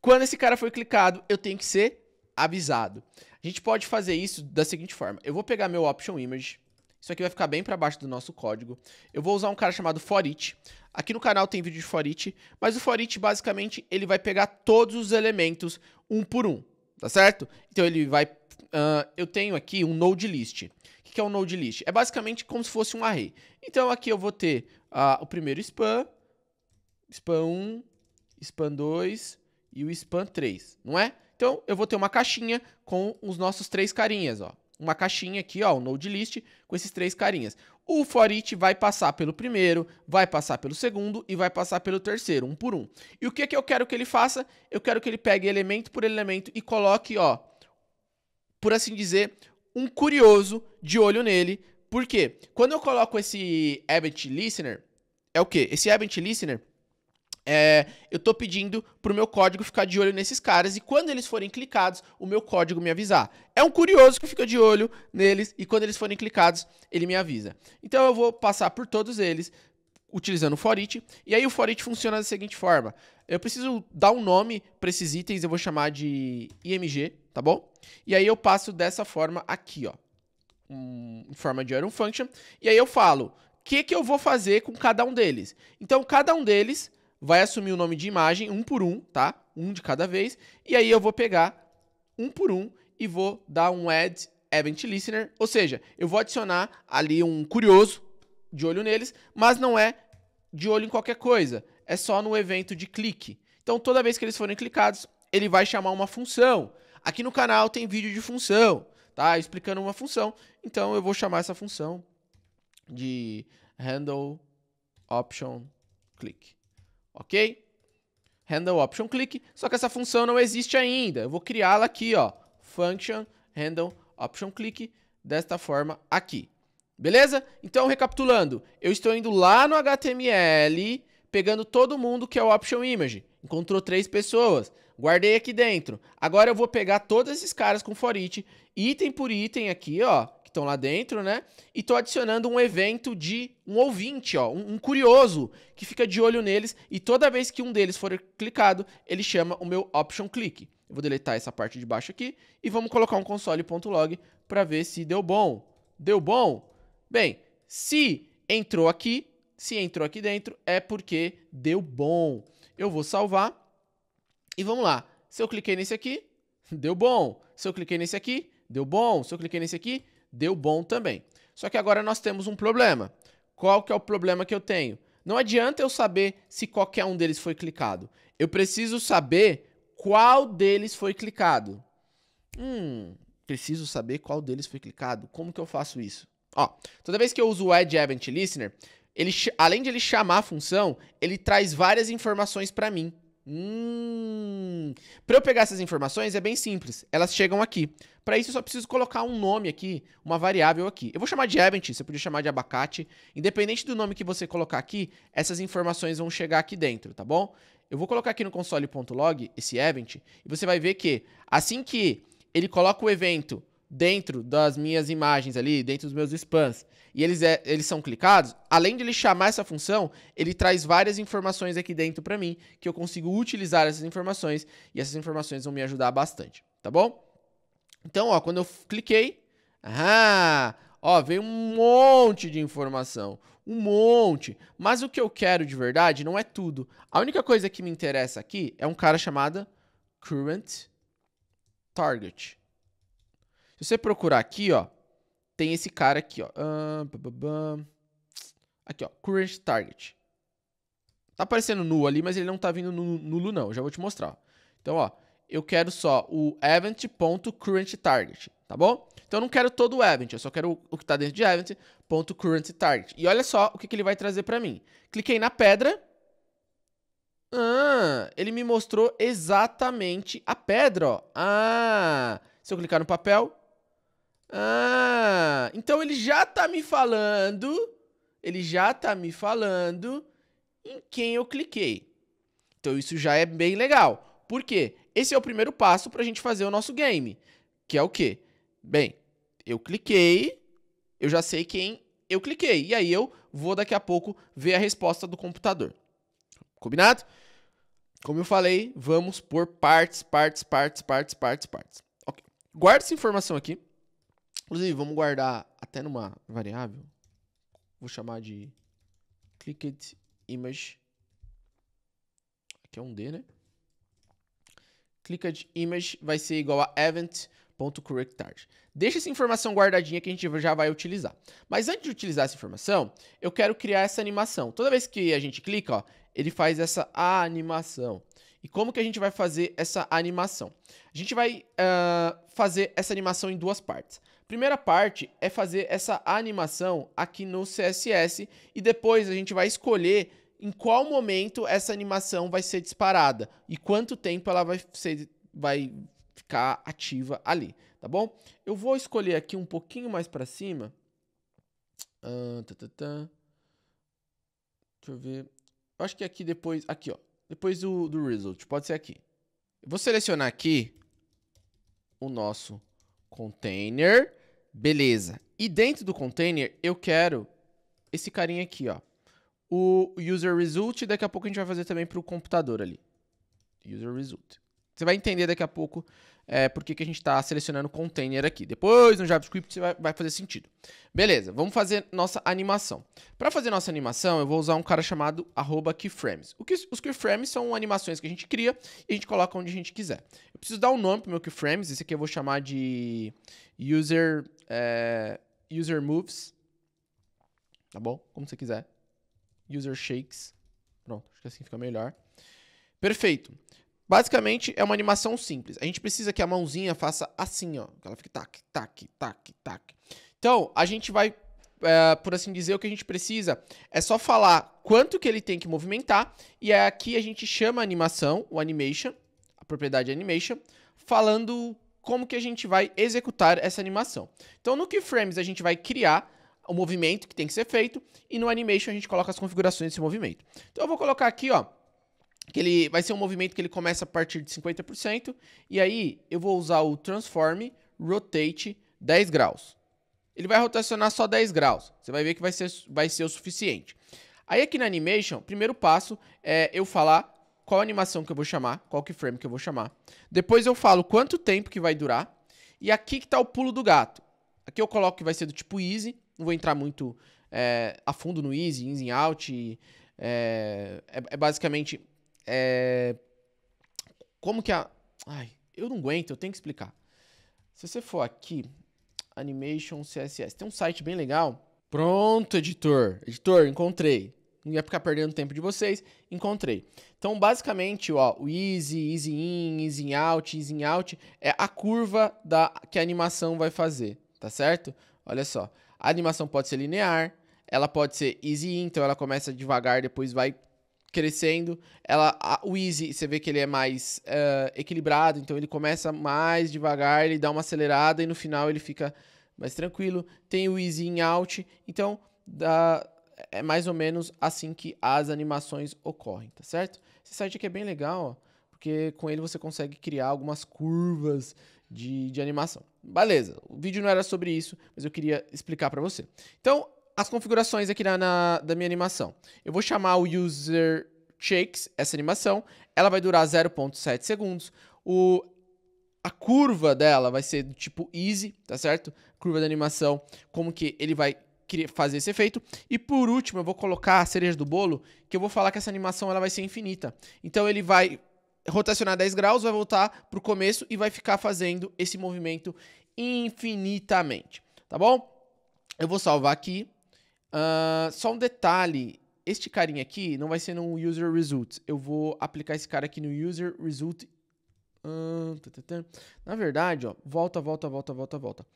quando esse cara foi clicado, eu tenho que ser avisado. A gente pode fazer isso da seguinte forma. Eu vou pegar meu option image, isso aqui vai ficar bem para baixo do nosso código. Eu vou usar um cara chamado forEach. Aqui no canal tem vídeo de forEach, mas o forEach basicamente ele vai pegar todos os elementos um por um, tá certo? Então ele vai. Uh, eu tenho aqui um node list. O que é um node list? É basicamente como se fosse um array. Então aqui eu vou ter uh, o primeiro span, span 1, span 2 e o span 3, não é? Então eu vou ter uma caixinha com os nossos três carinhas, ó uma caixinha aqui, ó, o um node list com esses três carinhas. O for each vai passar pelo primeiro, vai passar pelo segundo e vai passar pelo terceiro, um por um. E o que, que eu quero que ele faça? Eu quero que ele pegue elemento por elemento e coloque, ó, por assim dizer, um curioso de olho nele. Por quê? Quando eu coloco esse event listener, é o quê? Esse event listener, é, eu tô pedindo pro meu código ficar de olho nesses caras e quando eles forem clicados, o meu código me avisar. É um curioso que fica de olho neles e quando eles forem clicados, ele me avisa. Então eu vou passar por todos eles utilizando o forEach. E aí o forEach funciona da seguinte forma. Eu preciso dar um nome para esses itens, eu vou chamar de IMG, tá bom? E aí eu passo dessa forma aqui, ó. Hum, em forma de arrow function. E aí eu falo, o que, que eu vou fazer com cada um deles? Então cada um deles vai assumir o nome de imagem, um por um, tá? Um de cada vez. E aí eu vou pegar um por um e vou dar um add event listener, ou seja, eu vou adicionar ali um curioso de olho neles, mas não é de olho em qualquer coisa, é só no evento de clique. Então, toda vez que eles forem clicados, ele vai chamar uma função. Aqui no canal tem vídeo de função, tá? Explicando uma função. Então, eu vou chamar essa função de handle option click ok? Handle option click, só que essa função não existe ainda. Eu vou criá-la aqui, ó, function handle option click, desta forma aqui. Beleza? Então, recapitulando, eu estou indo lá no HTML, pegando todo mundo que é o option image. Encontrou três pessoas, guardei aqui dentro. Agora eu vou pegar todos esses caras com for each item por item aqui, ó, estão lá dentro, né? E tô adicionando um evento de um ouvinte, ó, um, um, curioso que fica de olho neles e toda vez que um deles for clicado, ele chama o meu option click. Eu vou deletar essa parte de baixo aqui e vamos colocar um console.log para ver se deu bom. Deu bom? Bem, se entrou aqui, se entrou aqui dentro é porque deu bom. Eu vou salvar e vamos lá. Se eu cliquei nesse aqui, deu bom. Se eu cliquei nesse aqui, deu bom. Se eu cliquei nesse aqui, deu bom também. Só que agora nós temos um problema. Qual que é o problema que eu tenho? Não adianta eu saber se qualquer um deles foi clicado. Eu preciso saber qual deles foi clicado. Hum, preciso saber qual deles foi clicado. Como que eu faço isso? Ó, toda vez que eu uso o Add Event Listener, ele, além de ele chamar a função, ele traz várias informações para mim. Hum, para eu pegar essas informações é bem simples. Elas chegam aqui. Para isso, eu só preciso colocar um nome aqui, uma variável aqui. Eu vou chamar de event, você podia chamar de abacate. Independente do nome que você colocar aqui, essas informações vão chegar aqui dentro, tá bom? Eu vou colocar aqui no console.log esse event, e você vai ver que assim que ele coloca o evento dentro das minhas imagens ali, dentro dos meus spans, e eles, é, eles são clicados, além de ele chamar essa função, ele traz várias informações aqui dentro para mim, que eu consigo utilizar essas informações, e essas informações vão me ajudar bastante, tá bom? Então, ó, quando eu cliquei, ah, ó, veio um monte de informação, um monte. Mas o que eu quero de verdade não é tudo. A única coisa que me interessa aqui é um cara chamado Current Target. Se você procurar aqui, ó, tem esse cara aqui, ó. Aqui, ó, Current Target. Tá aparecendo nulo ali, mas ele não tá vindo nulo, não. já vou te mostrar. Então, ó, eu quero só o event.currentTarget, tá bom? Então eu não quero todo o event, eu só quero o que está dentro de event.currentTarget. E olha só o que, que ele vai trazer para mim. Cliquei na pedra. Ah, ele me mostrou exatamente a pedra, ó. Ah, se eu clicar no papel... Ah, então ele já está me falando, ele já está me falando em quem eu cliquei. Então isso já é bem legal. Por quê? Esse é o primeiro passo para a gente fazer o nosso game, que é o quê? Bem, eu cliquei, eu já sei quem eu cliquei, e aí eu vou daqui a pouco ver a resposta do computador. Combinado? Como eu falei, vamos por partes, partes, partes, partes, partes, partes. Okay. Guarda essa informação aqui. Inclusive, vamos guardar até numa variável. Vou chamar de clicked image. Aqui é um D, né? clicked image vai ser igual a event.correctTarget. Deixa essa informação guardadinha que a gente já vai utilizar. Mas antes de utilizar essa informação, eu quero criar essa animação. Toda vez que a gente clica, ó, ele faz essa animação. E como que a gente vai fazer essa animação? A gente vai uh, fazer essa animação em duas partes. Primeira parte é fazer essa animação aqui no CSS e depois a gente vai escolher em qual momento essa animação vai ser disparada e quanto tempo ela vai, ser, vai ficar ativa ali, tá bom? Eu vou escolher aqui um pouquinho mais para cima. Uh, Deixa eu ver. Eu acho que é aqui depois, aqui ó, depois do, do result, pode ser aqui. Eu vou selecionar aqui o nosso container, beleza. E dentro do container eu quero esse carinha aqui, ó o user result, daqui a pouco a gente vai fazer também para o computador ali. User result. Você vai entender daqui a pouco é, por que, que a gente está selecionando container aqui. Depois, no JavaScript, vai, vai, fazer sentido. Beleza, vamos fazer nossa animação. Para fazer nossa animação, eu vou usar um cara chamado keyframes. Que, os keyframes são animações que a gente cria e a gente coloca onde a gente quiser. Eu preciso dar um nome para o meu keyframes. Esse aqui eu vou chamar de user, é, user moves. Tá bom? Como você quiser user shakes. Pronto, acho que assim fica melhor. Perfeito. Basicamente é uma animação simples. A gente precisa que a mãozinha faça assim, ó. Que ela fique tac, tac, tac, tac. Então, a gente vai, é, por assim dizer, o que a gente precisa é só falar quanto que ele tem que movimentar. E é aqui a gente chama a animação, o animation, a propriedade animation, falando como que a gente vai executar essa animação. Então, no keyframes a gente vai criar o movimento que tem que ser feito e no animation a gente coloca as configurações desse movimento. Então eu vou colocar aqui, ó, que ele vai ser um movimento que ele começa a partir de 50% e aí eu vou usar o transform rotate 10 graus. Ele vai rotacionar só 10 graus. Você vai ver que vai ser, vai ser o suficiente. Aí aqui na animation, primeiro passo é eu falar qual animação que eu vou chamar, qual keyframe frame que eu vou chamar. Depois eu falo quanto tempo que vai durar. E aqui que está o pulo do gato. Aqui eu coloco que vai ser do tipo easy não vou entrar muito é, a fundo no easy, ins e out. É, é, é basicamente. É, como que a. Ai, eu não aguento, eu tenho que explicar. Se você for aqui, Animation CSS, tem um site bem legal. Pronto, editor. Editor, encontrei. Não ia ficar perdendo tempo de vocês, encontrei. Então, basicamente, ó, o easy, easy in, easy out, easy out é a curva da que a animação vai fazer, tá certo? Olha só. A animação pode ser linear, ela pode ser easy, então ela começa devagar, depois vai crescendo. Ela, a, o easy, você vê que ele é mais uh, equilibrado, então ele começa mais devagar, ele dá uma acelerada e no final ele fica mais tranquilo. Tem o easy in out, então dá, é mais ou menos assim que as animações ocorrem, tá certo? Esse site aqui é bem legal, ó, porque com ele você consegue criar algumas curvas de, de animação. Beleza, o vídeo não era sobre isso, mas eu queria explicar para você. Então, as configurações aqui na, na, da minha animação. Eu vou chamar o user shakes, essa animação, ela vai durar 0.7 segundos. O, a curva dela vai ser do tipo easy, tá certo? Curva da animação, como que ele vai fazer esse efeito. E por último, eu vou colocar a cereja do bolo, que eu vou falar que essa animação ela vai ser infinita. Então ele vai rotacionar 10 graus, vai voltar para o começo e vai ficar fazendo esse movimento infinitamente, tá bom? Eu vou salvar aqui. Uh, só um detalhe, este carinha aqui não vai ser no User Result. Eu vou aplicar esse cara aqui no User Result. Uh, Na verdade, ó, volta, volta, volta, volta, volta.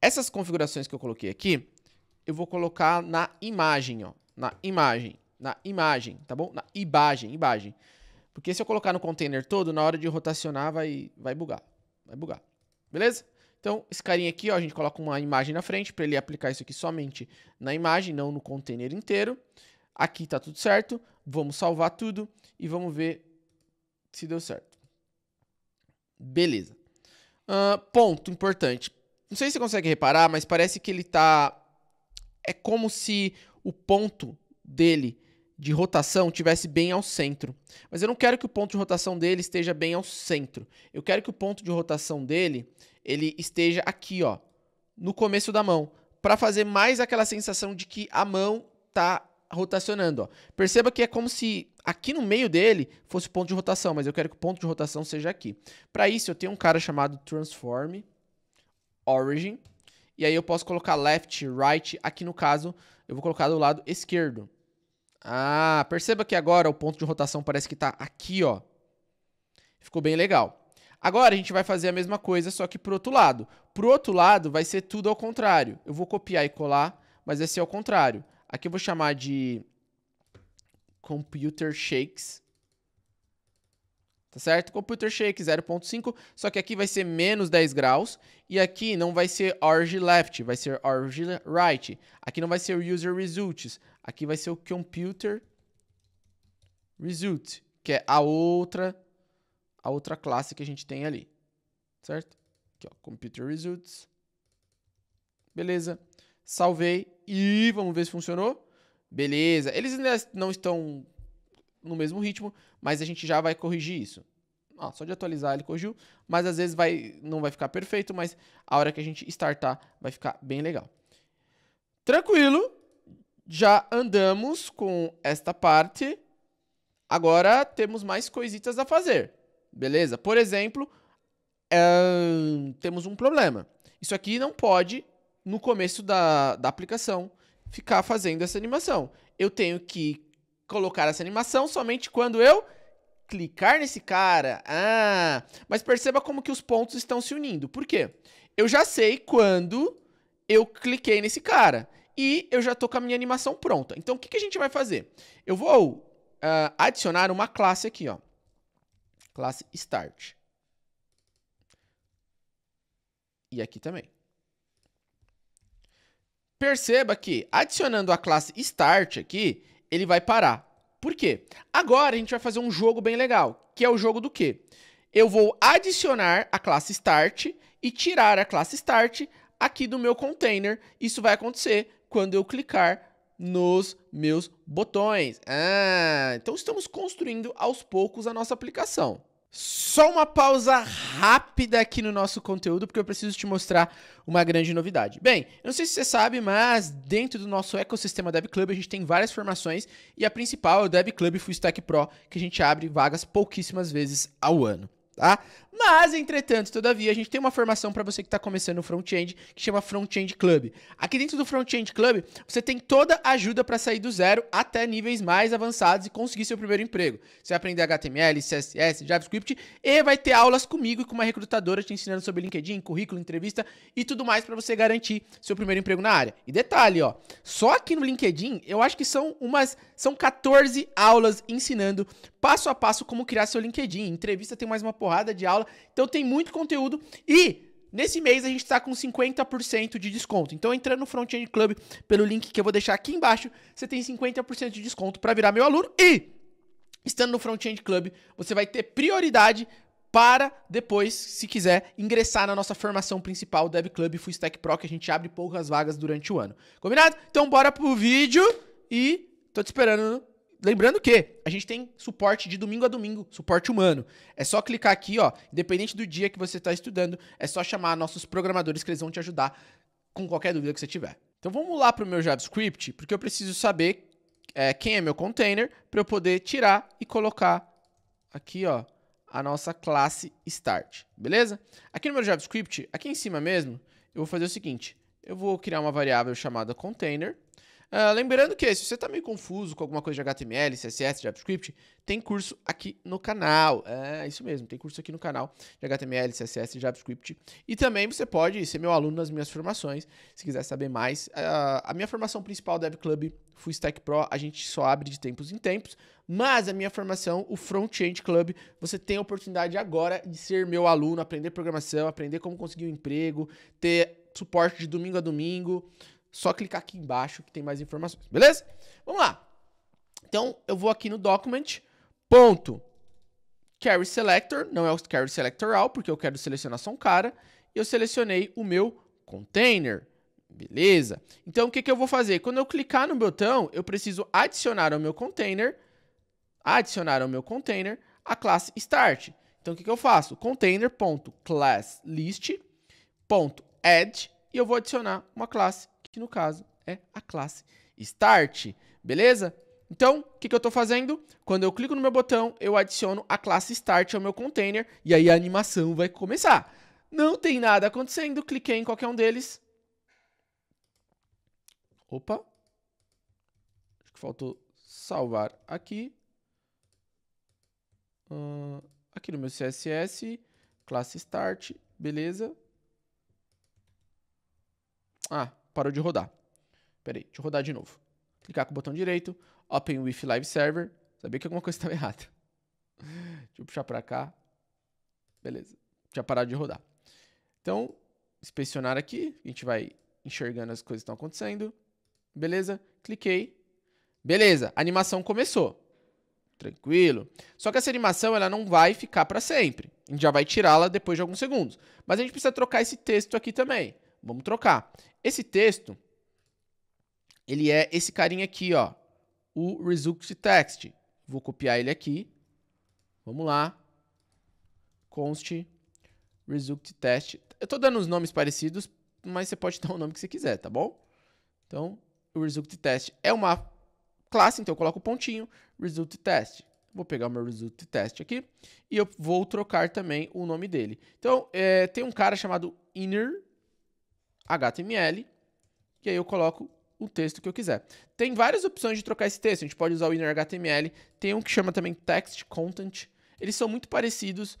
Essas configurações que eu coloquei aqui, eu vou colocar na imagem, ó. Na imagem, na imagem, tá bom? Na imagem, imagem. Porque se eu colocar no container todo, na hora de rotacionar vai, vai bugar. Vai bugar. Beleza? Então, esse carinha aqui, ó, a gente coloca uma imagem na frente para ele aplicar isso aqui somente na imagem, não no container inteiro. Aqui tá tudo certo. Vamos salvar tudo e vamos ver se deu certo. Beleza. Uh, ponto importante. Não sei se você consegue reparar, mas parece que ele tá... É como se o ponto dele de rotação tivesse bem ao centro. Mas eu não quero que o ponto de rotação dele esteja bem ao centro. Eu quero que o ponto de rotação dele ele esteja aqui, ó, no começo da mão, para fazer mais aquela sensação de que a mão tá rotacionando, ó. Perceba que é como se aqui no meio dele fosse o ponto de rotação, mas eu quero que o ponto de rotação seja aqui. Para isso, eu tenho um cara chamado transform origin, e aí eu posso colocar left, right, aqui no caso, eu vou colocar do lado esquerdo. Ah, perceba que agora o ponto de rotação parece que está aqui, ó. Ficou bem legal. Agora a gente vai fazer a mesma coisa, só que pro outro lado. Pro outro lado vai ser tudo ao contrário. Eu vou copiar e colar, mas vai ser ao contrário. Aqui eu vou chamar de computer shakes. Tá certo? Computer shake 0.5, só que aqui vai ser menos 10 graus. E aqui não vai ser org left, vai ser org right. Aqui não vai ser user results, Aqui vai ser o computer result, que é a outra a outra classe que a gente tem ali, certo? Aqui, ó, computer results. Beleza. Salvei e vamos ver se funcionou. Beleza. Eles ainda não estão no mesmo ritmo, mas a gente já vai corrigir isso. Ah, só de atualizar ele corrigiu, mas às vezes vai, não vai ficar perfeito, mas a hora que a gente startar vai ficar bem legal. Tranquilo, já andamos com esta parte. Agora temos mais coisitas a fazer. Beleza? Por exemplo, é, temos um problema. Isso aqui não pode, no começo da, da aplicação, ficar fazendo essa animação. Eu tenho que colocar essa animação somente quando eu clicar nesse cara. Ah, mas perceba como que os pontos estão se unindo. Por quê? Eu já sei quando eu cliquei nesse cara e eu já estou com a minha animação pronta. Então, o que, que a gente vai fazer? Eu vou uh, adicionar uma classe aqui, ó. Classe Start. E aqui também. Perceba que adicionando a classe Start aqui, ele vai parar. Por quê? Agora a gente vai fazer um jogo bem legal, que é o jogo do quê? Eu vou adicionar a classe Start e tirar a classe Start aqui do meu container. Isso vai acontecer quando eu clicar nos meus botões. Ah, então estamos construindo aos poucos a nossa aplicação. Só uma pausa rápida aqui no nosso conteúdo, porque eu preciso te mostrar uma grande novidade. Bem, eu não sei se você sabe, mas dentro do nosso ecossistema Dev Club a gente tem várias formações e a principal é o Dev Club Full Stack Pro, que a gente abre vagas pouquíssimas vezes ao ano tá? Mas, entretanto, todavia, a gente tem uma formação para você que está começando no front-end, que chama Front-End Club. Aqui dentro do Front-End Club, você tem toda a ajuda para sair do zero até níveis mais avançados e conseguir seu primeiro emprego. Você vai aprender HTML, CSS, JavaScript e vai ter aulas comigo e com uma recrutadora te ensinando sobre LinkedIn, currículo, entrevista e tudo mais para você garantir seu primeiro emprego na área. E detalhe, ó, só aqui no LinkedIn, eu acho que são umas são 14 aulas ensinando passo a passo como criar seu LinkedIn. Entrevista tem mais uma porrada de aula. Então tem muito conteúdo e Nesse mês a gente está com 50% de desconto. Então, entrando no Frontend Club pelo link que eu vou deixar aqui embaixo, você tem 50% de desconto para virar meu aluno. E, estando no Frontend Club, você vai ter prioridade para depois, se quiser, ingressar na nossa formação principal, Dev Club Full Stack Pro, que a gente abre poucas vagas durante o ano. Combinado? Então, bora pro vídeo e Tô te esperando. Lembrando que a gente tem suporte de domingo a domingo, suporte humano. É só clicar aqui, ó, independente do dia que você está estudando, é só chamar nossos programadores que eles vão te ajudar com qualquer dúvida que você tiver. Então vamos lá para o meu JavaScript, porque eu preciso saber é, quem é meu container para eu poder tirar e colocar aqui, ó, a nossa classe start, beleza? Aqui no meu JavaScript, aqui em cima mesmo, eu vou fazer o seguinte, eu vou criar uma variável chamada container ah, lembrando que se você está meio confuso com alguma coisa de HTML, CSS, JavaScript, tem curso aqui no canal. É isso mesmo, tem curso aqui no canal de HTML, CSS, JavaScript. E também você pode ser meu aluno nas minhas formações, se quiser saber mais. Uh, a minha formação principal, Dev Club Full Stack Pro, a gente só abre de tempos em tempos. Mas a minha formação, o Front-End Club, você tem a oportunidade agora de ser meu aluno, aprender programação, aprender como conseguir um emprego, ter suporte de domingo a domingo, só clicar aqui embaixo que tem mais informações, beleza? Vamos lá. Então, eu vou aqui no document, ponto, carry selector, não é o carry selector all, porque eu quero selecionar só um cara, e eu selecionei o meu container, beleza? Então, o que, que eu vou fazer? Quando eu clicar no botão, eu preciso adicionar ao meu container, adicionar ao meu container, a classe start. Então, o que, que eu faço? Container.classList.add e eu vou adicionar uma classe que no caso é a classe Start, beleza? Então, o que, que eu estou fazendo? Quando eu clico no meu botão, eu adiciono a classe Start ao meu container e aí a animação vai começar. Não tem nada acontecendo, cliquei em qualquer um deles. Opa. Acho que faltou salvar aqui. Uh, aqui no meu CSS, classe Start, beleza. Ah, parou de rodar. Peraí, deixa eu rodar de novo. Clicar com o botão direito, Open with Live Server. Sabia que alguma coisa estava errada. Deixa eu puxar para cá. Beleza, já parado de rodar. Então, inspecionar aqui, a gente vai enxergando as coisas que estão acontecendo. Beleza, cliquei. Beleza, a animação começou. Tranquilo. Só que essa animação ela não vai ficar para sempre. A gente já vai tirá-la depois de alguns segundos. Mas a gente precisa trocar esse texto aqui também vamos trocar. Esse texto, ele é esse carinha aqui, ó, o result text. Vou copiar ele aqui. Vamos lá. Const result text. Eu estou dando os nomes parecidos, mas você pode dar o nome que você quiser, tá bom? Então, o result test é uma classe, então eu coloco o pontinho, result test. Vou pegar o meu result test aqui e eu vou trocar também o nome dele. Então, é, tem um cara chamado inner, HTML, e aí eu coloco o texto que eu quiser. Tem várias opções de trocar esse texto, a gente pode usar o inner HTML, tem um que chama também text content, eles são muito parecidos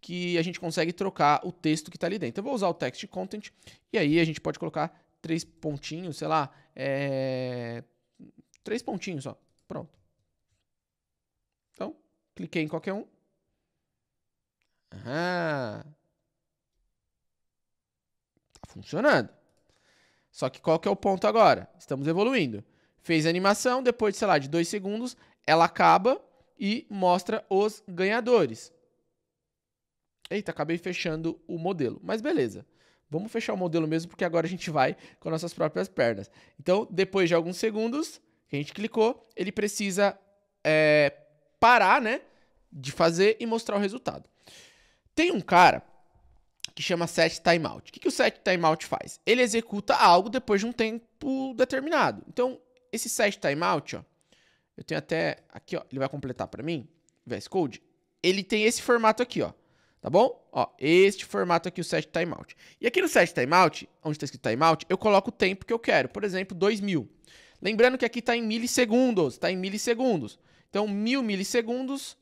que a gente consegue trocar o texto que está ali dentro. Eu vou usar o text content e aí a gente pode colocar três pontinhos, sei lá, é... três pontinhos só, pronto. Então, cliquei em qualquer um. Aham funcionando. Só que qual que é o ponto agora? Estamos evoluindo. Fez a animação, depois, sei lá, de dois segundos, ela acaba e mostra os ganhadores. Eita, acabei fechando o modelo. Mas beleza. Vamos fechar o modelo mesmo, porque agora a gente vai com nossas próprias pernas. Então, depois de alguns segundos que a gente clicou, ele precisa é, parar, né? De fazer e mostrar o resultado. Tem um cara que chama set timeout. O que, que o set timeout faz? Ele executa algo depois de um tempo determinado. Então, esse set timeout, ó, eu tenho até aqui, ó, ele vai completar para mim, VS Code. Ele tem esse formato aqui, ó. Tá bom? Ó, este formato aqui, o set timeout. E aqui no set timeout, onde está escrito timeout, eu coloco o tempo que eu quero. Por exemplo, 2000. Lembrando que aqui está em milissegundos, está em milissegundos. Então, mil milissegundos,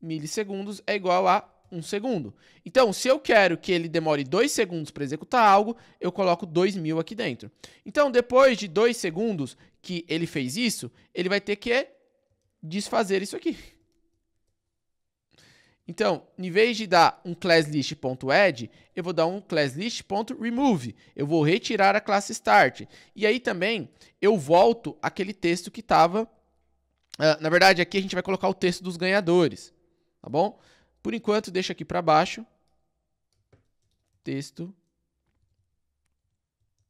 milissegundos é igual a um segundo. Então, se eu quero que ele demore dois segundos para executar algo, eu coloco 2000 aqui dentro. Então, depois de dois segundos que ele fez isso, ele vai ter que desfazer isso aqui. Então, em vez de dar um classList.add, eu vou dar um classList.remove. Eu vou retirar a classe start. E aí também eu volto aquele texto que estava... Uh, ah, na verdade, aqui a gente vai colocar o texto dos ganhadores, tá bom? Por enquanto, deixa aqui para baixo. Texto.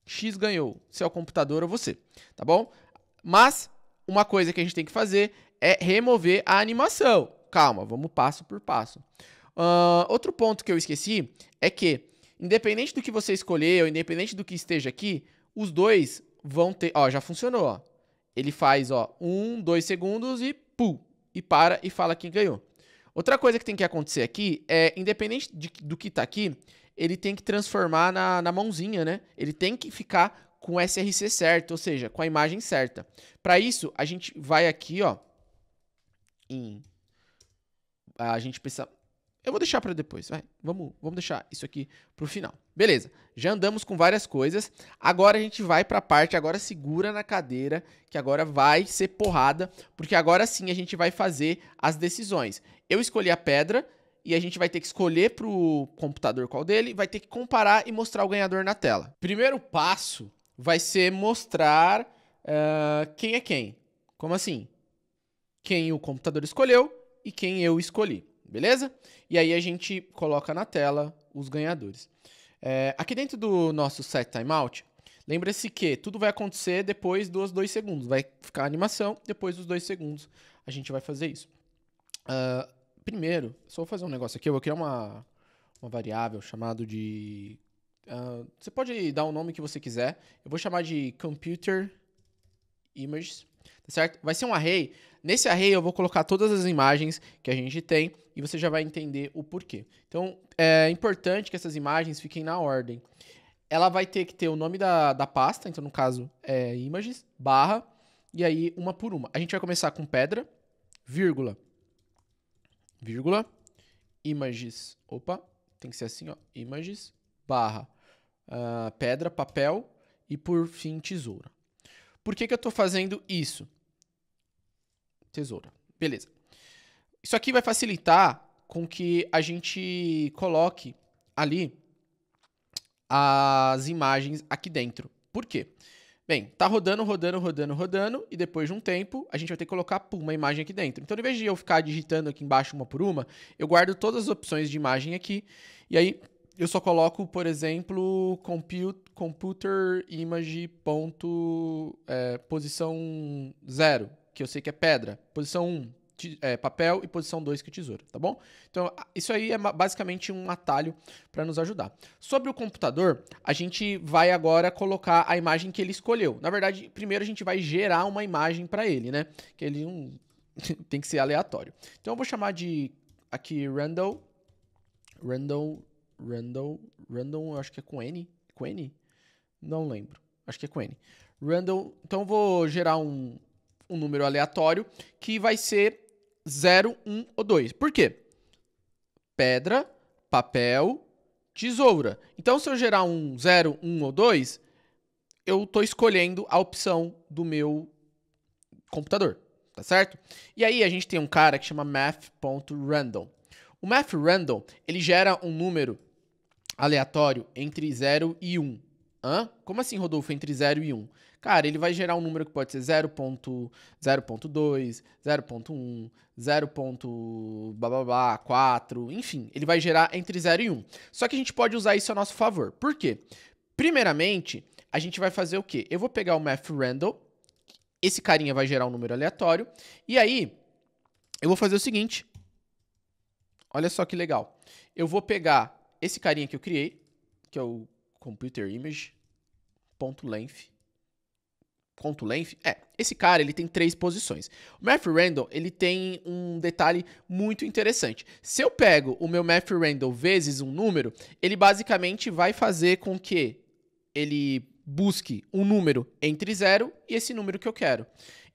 X ganhou, se é o computador ou é você, tá bom? Mas uma coisa que a gente tem que fazer é remover a animação. Calma, vamos passo por passo. Uh, outro ponto que eu esqueci é que, independente do que você escolher, ou independente do que esteja aqui, os dois vão ter... Ó, já funcionou, ó. Ele faz, ó, um, dois segundos e pum, e para e fala quem ganhou. Outra coisa que tem que acontecer aqui é, independente de, do que está aqui, ele tem que transformar na, na mãozinha, né? Ele tem que ficar com o SRC certo, ou seja, com a imagem certa. Para isso, a gente vai aqui, ó, em... A gente precisa eu vou deixar para depois, vai. Vamos, vamos deixar isso aqui pro final. Beleza. Já andamos com várias coisas. Agora a gente vai para a parte agora segura na cadeira, que agora vai ser porrada, porque agora sim a gente vai fazer as decisões. Eu escolhi a pedra e a gente vai ter que escolher pro computador qual dele, vai ter que comparar e mostrar o ganhador na tela. Primeiro passo vai ser mostrar uh, quem é quem. Como assim? Quem o computador escolheu e quem eu escolhi beleza? E aí a gente coloca na tela os ganhadores. É, aqui dentro do nosso set timeout, lembra-se que tudo vai acontecer depois dos dois segundos. Vai ficar a animação, depois dos dois segundos a gente vai fazer isso. Uh, primeiro, só vou fazer um negócio aqui, eu vou criar uma, uma variável chamada de... Uh, você pode dar o um nome que você quiser. Eu vou chamar de computer images, tá certo? Vai ser um array nesse array eu vou colocar todas as imagens que a gente tem e você já vai entender o porquê. Então, é importante que essas imagens fiquem na ordem. Ela vai ter que ter o nome da, da pasta, então no caso é images, barra, e aí uma por uma. A gente vai começar com pedra, vírgula, vírgula, images, opa, tem que ser assim, ó, images, barra, uh, pedra, papel e por fim tesoura. Por que, que eu estou fazendo isso? tesoura. Beleza. Isso aqui vai facilitar com que a gente coloque ali as imagens aqui dentro. Por quê? Bem, tá rodando, rodando, rodando, rodando, e depois de um tempo a gente vai ter que colocar pum, uma imagem aqui dentro. Então, ao invés de eu ficar digitando aqui embaixo uma por uma, eu guardo todas as opções de imagem aqui, e aí eu só coloco, por exemplo, compute, computer image ponto, é, posição zero, que eu sei que é pedra. Posição 1, é, papel e posição 2 que é tesoura, tá bom? Então, isso aí é basicamente um atalho para nos ajudar. Sobre o computador, a gente vai agora colocar a imagem que ele escolheu. Na verdade, primeiro a gente vai gerar uma imagem para ele, né? Que ele um, tem que ser aleatório. Então, eu vou chamar de aqui random random random random, acho que é com N, com N? Não lembro. Acho que é com N. Random, então eu vou gerar um um número aleatório que vai ser 0, 1 ou 2. Por quê? Pedra, papel, tesoura. Então, se eu gerar um 0, 1 ou 2, eu estou escolhendo a opção do meu computador, tá certo? E aí a gente tem um cara que chama math.random. O math random, ele gera um número aleatório entre 0 e 1. Hã? Como assim, Rodolfo, entre 0 e 1? Um? cara, ele vai gerar um número que pode ser 0.0.2, 0.1, 0. bababá, 4, enfim, ele vai gerar entre 0 e 1. Só que a gente pode usar isso a nosso favor. Por quê? Primeiramente, a gente vai fazer o quê? Eu vou pegar o math random, esse carinha vai gerar um número aleatório, e aí eu vou fazer o seguinte. Olha só que legal. Eu vou pegar esse carinha que eu criei, que é o computerimage.length, length contra o Lenf, é, esse cara ele tem três posições. O Matthew Randall ele tem um detalhe muito interessante. Se eu pego o meu Matthew Randall vezes um número, ele basicamente vai fazer com que ele busque um número entre 0 e esse número que eu quero.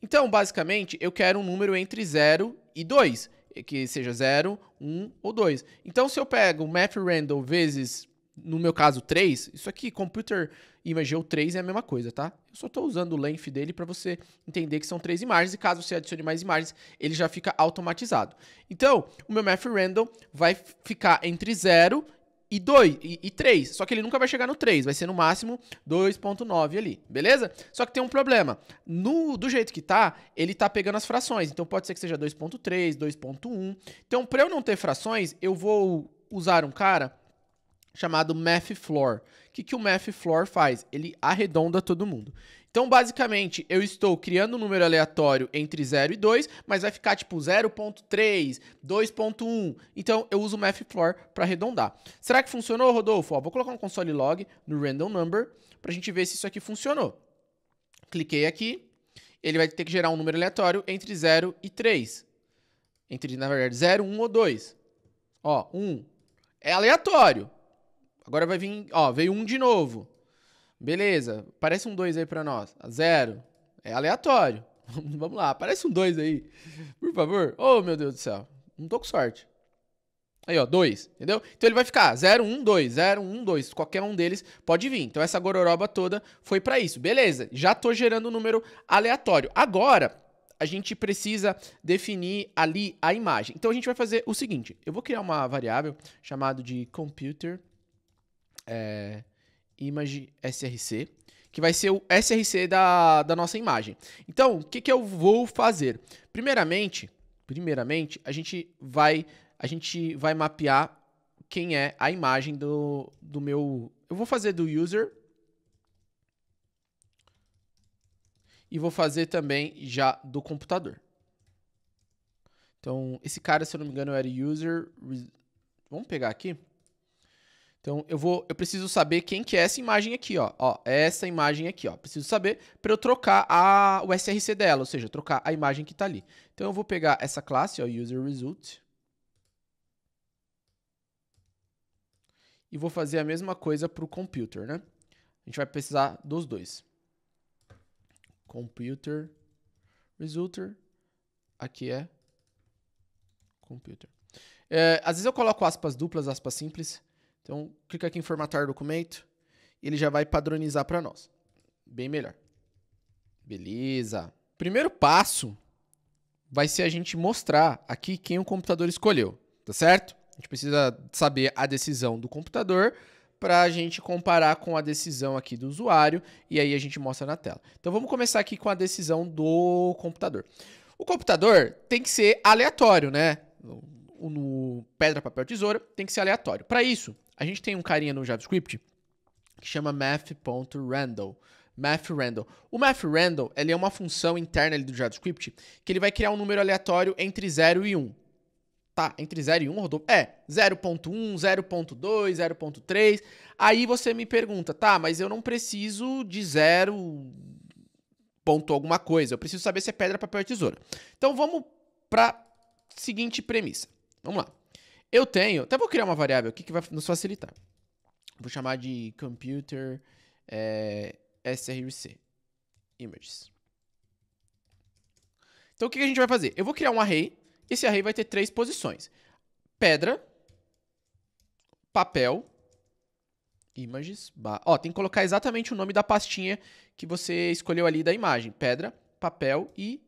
Então, basicamente, eu quero um número entre 0 e 2, que seja 0, 1 um, ou 2. Então, se eu pego o Matthew Randall vezes no meu caso 3, isso aqui, Computer Image ou 3 é a mesma coisa, tá? Eu só estou usando o length dele para você entender que são três imagens e caso você adicione mais imagens, ele já fica automatizado. Então, o meu math random vai ficar entre 0 e 2 e, e 3, só que ele nunca vai chegar no 3, vai ser no máximo 2.9 ali, beleza? Só que tem um problema. No do jeito que tá, ele tá pegando as frações, então pode ser que seja 2.3, 2.1. Então, para eu não ter frações, eu vou usar um cara chamado Math Floor. O que, que o Math Floor faz? Ele arredonda todo mundo. Então, basicamente, eu estou criando um número aleatório entre 0 e 2, mas vai ficar tipo 0.3, 2.1. Então, eu uso o MathFloor para arredondar. Será que funcionou, Rodolfo? Ó, vou colocar um console log no random number para a gente ver se isso aqui funcionou. Cliquei aqui, ele vai ter que gerar um número aleatório entre 0 e 3. Entre, na verdade, 0, 1 ou 2. Ó, 1. É aleatório. Agora vai vir, ó, veio um de novo. Beleza, aparece um 2 aí para nós. Zero. É aleatório. Vamos lá, aparece um 2 aí. Por favor. Oh, meu Deus do céu. Não tô com sorte. Aí, ó, 2, entendeu? Então ele vai ficar 0, 1, 2, 0, 1, 2. Qualquer um deles pode vir. Então essa gororoba toda foi para isso. Beleza, já tô gerando um número aleatório. Agora, a gente precisa definir ali a imagem. Então a gente vai fazer o seguinte. Eu vou criar uma variável chamada de computer.com é, image src, que vai ser o src da, da nossa imagem. Então, o que, que eu vou fazer? Primeiramente, primeiramente, a gente vai a gente vai mapear quem é a imagem do, do meu... Eu vou fazer do user e vou fazer também já do computador. Então, esse cara, se eu não me engano, era user... Vamos pegar aqui. Então eu vou, eu preciso saber quem que é essa imagem aqui, ó. ó é essa imagem aqui, ó. Preciso saber para eu trocar a, o src dela, ou seja, trocar a imagem que está ali. Então eu vou pegar essa classe, ó, user result, e vou fazer a mesma coisa para o computer, né? A gente vai precisar dos dois. Computer aqui é computer. É, às vezes eu coloco aspas duplas, aspas simples então, clica aqui em formatar documento, ele já vai padronizar para nós. Bem melhor. Beleza. Primeiro passo vai ser a gente mostrar aqui quem o computador escolheu, tá certo? A gente precisa saber a decisão do computador para a gente comparar com a decisão aqui do usuário e aí a gente mostra na tela. Então vamos começar aqui com a decisão do computador. O computador tem que ser aleatório, né? No, no pedra, papel, tesoura tem que ser aleatório. Para isso, a gente tem um carinha no JavaScript que chama math.randall. Math Randall. O Math Randall ele é uma função interna do JavaScript que ele vai criar um número aleatório entre 0 e 1. Tá, entre 0 e 1, Rodolfo? É, 0.1, 0.2, 0.3. Aí você me pergunta, tá, mas eu não preciso de 0 ponto alguma coisa. Eu preciso saber se é pedra, papel ou tesoura. Então vamos para seguinte premissa. Vamos lá. Eu tenho, até vou criar uma variável aqui que vai nos facilitar. Vou chamar de computer é, eh, src images. Então o que a gente vai fazer? Eu vou criar um array. Esse array vai ter três posições: pedra, papel, images. Ó, tem que colocar exatamente o nome da pastinha que você escolheu ali da imagem: pedra, papel e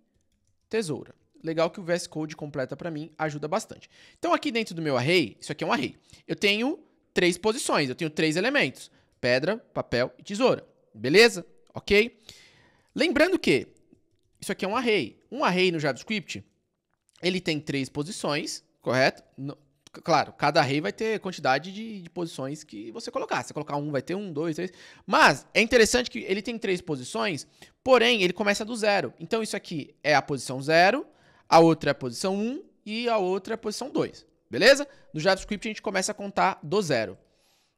tesoura. Legal que o VS Code completa para mim, ajuda bastante. Então aqui dentro do meu array, isso aqui é um array. Eu tenho três posições, eu tenho três elementos: pedra, papel e tesoura. Beleza? OK? Lembrando que isso aqui é um array. Um array no JavaScript, ele tem três posições, correto? No, claro, cada array vai ter quantidade de, de, posições que você colocar. Se você colocar um, vai ter um, dois, três. Mas é interessante que ele tem três posições, porém ele começa do zero. Então isso aqui é a posição zero, a outra é a posição 1 e a outra é a posição 2, beleza? No JavaScript a gente começa a contar do zero.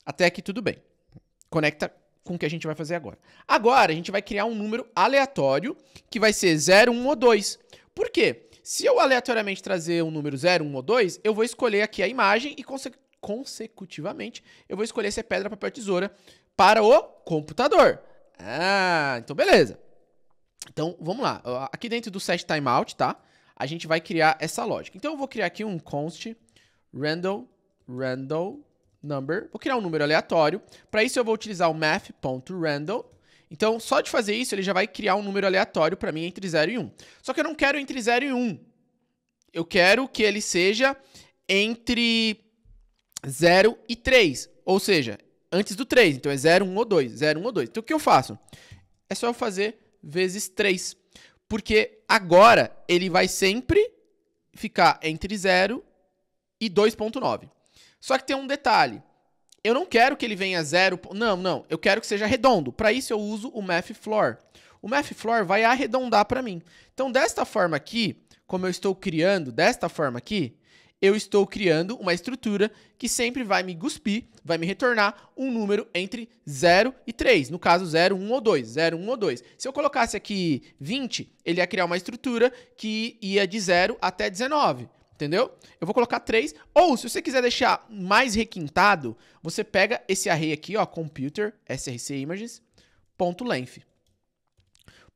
Até aqui tudo bem. Conecta com o que a gente vai fazer agora. Agora a gente vai criar um número aleatório que vai ser 0, 1 ou 2. Por quê? Se eu aleatoriamente trazer um número 0, 1 ou 2, eu vou escolher aqui a imagem e conse consecutivamente eu vou escolher se é pedra, papel, tesoura para o computador. Ah, então beleza. Então, vamos lá. Aqui dentro do set timeout, tá? a gente vai criar essa lógica. Então eu vou criar aqui um const random random number. Vou criar um número aleatório. Para isso eu vou utilizar o math.random. Então, só de fazer isso, ele já vai criar um número aleatório para mim entre 0 e 1. Só que eu não quero entre 0 e 1. Eu quero que ele seja entre 0 e 3, ou seja, antes do 3. Então é 0, 1 ou 2, 0, 1 ou 2. Então o que eu faço? É só eu fazer vezes 3. Porque agora ele vai sempre ficar entre 0 e 2.9. Só que tem um detalhe. Eu não quero que ele venha 0, não, não, eu quero que seja redondo. Para isso eu uso o math floor. O math floor vai arredondar para mim. Então desta forma aqui, como eu estou criando desta forma aqui, eu estou criando uma estrutura que sempre vai me guspir, vai me retornar um número entre 0 e 3. No caso, 0, 1 ou 2. 0, 1 ou 2. Se eu colocasse aqui 20, ele ia criar uma estrutura que ia de 0 até 19. Entendeu? Eu vou colocar 3. Ou, se você quiser deixar mais requintado, você pega esse array aqui, ó, computer, src images, ponto length.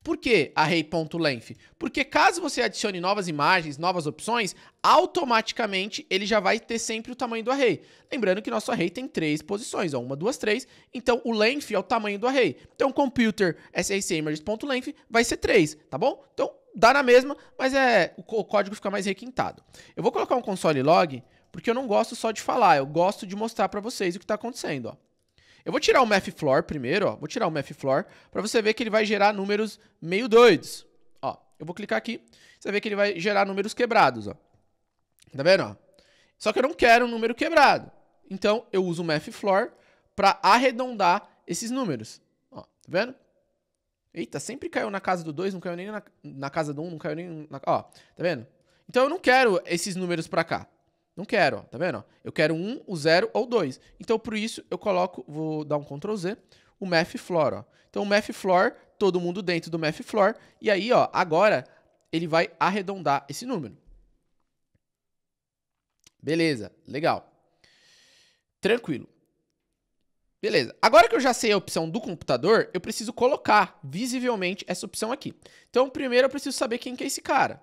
Por que array.length? Porque caso você adicione novas imagens, novas opções, automaticamente ele já vai ter sempre o tamanho do array. Lembrando que nosso array tem três posições, ó, uma, duas, três. Então, o length é o tamanho do array. Então, computer srcimages.length vai ser três, tá bom? Então, dá na mesma, mas é o código fica mais requintado. Eu vou colocar um console log, porque eu não gosto só de falar, eu gosto de mostrar para vocês o que está acontecendo, ó. Eu vou tirar o math floor primeiro, ó. Vou tirar o math floor para você ver que ele vai gerar números meio doidos. Ó, eu vou clicar aqui, você vê que ele vai gerar números quebrados, ó. Tá vendo, ó? Só que eu não quero um número quebrado. Então, eu uso o math floor para arredondar esses números. Ó, tá vendo? Eita, sempre caiu na casa do 2, não caiu nem na, na casa do 1, um, não caiu nem na... Ó, tá vendo? Então, eu não quero esses números para cá. Não quero, ó, tá vendo? Eu quero um, o zero ou dois. Então, por isso, eu coloco, vou dar um Ctrl Z, o math floor, ó. Então, o math floor, todo mundo dentro do math floor. E aí, ó, agora ele vai arredondar esse número. Beleza, legal. Tranquilo. Beleza. Agora que eu já sei a opção do computador, eu preciso colocar visivelmente essa opção aqui. Então, primeiro eu preciso saber quem que é esse cara.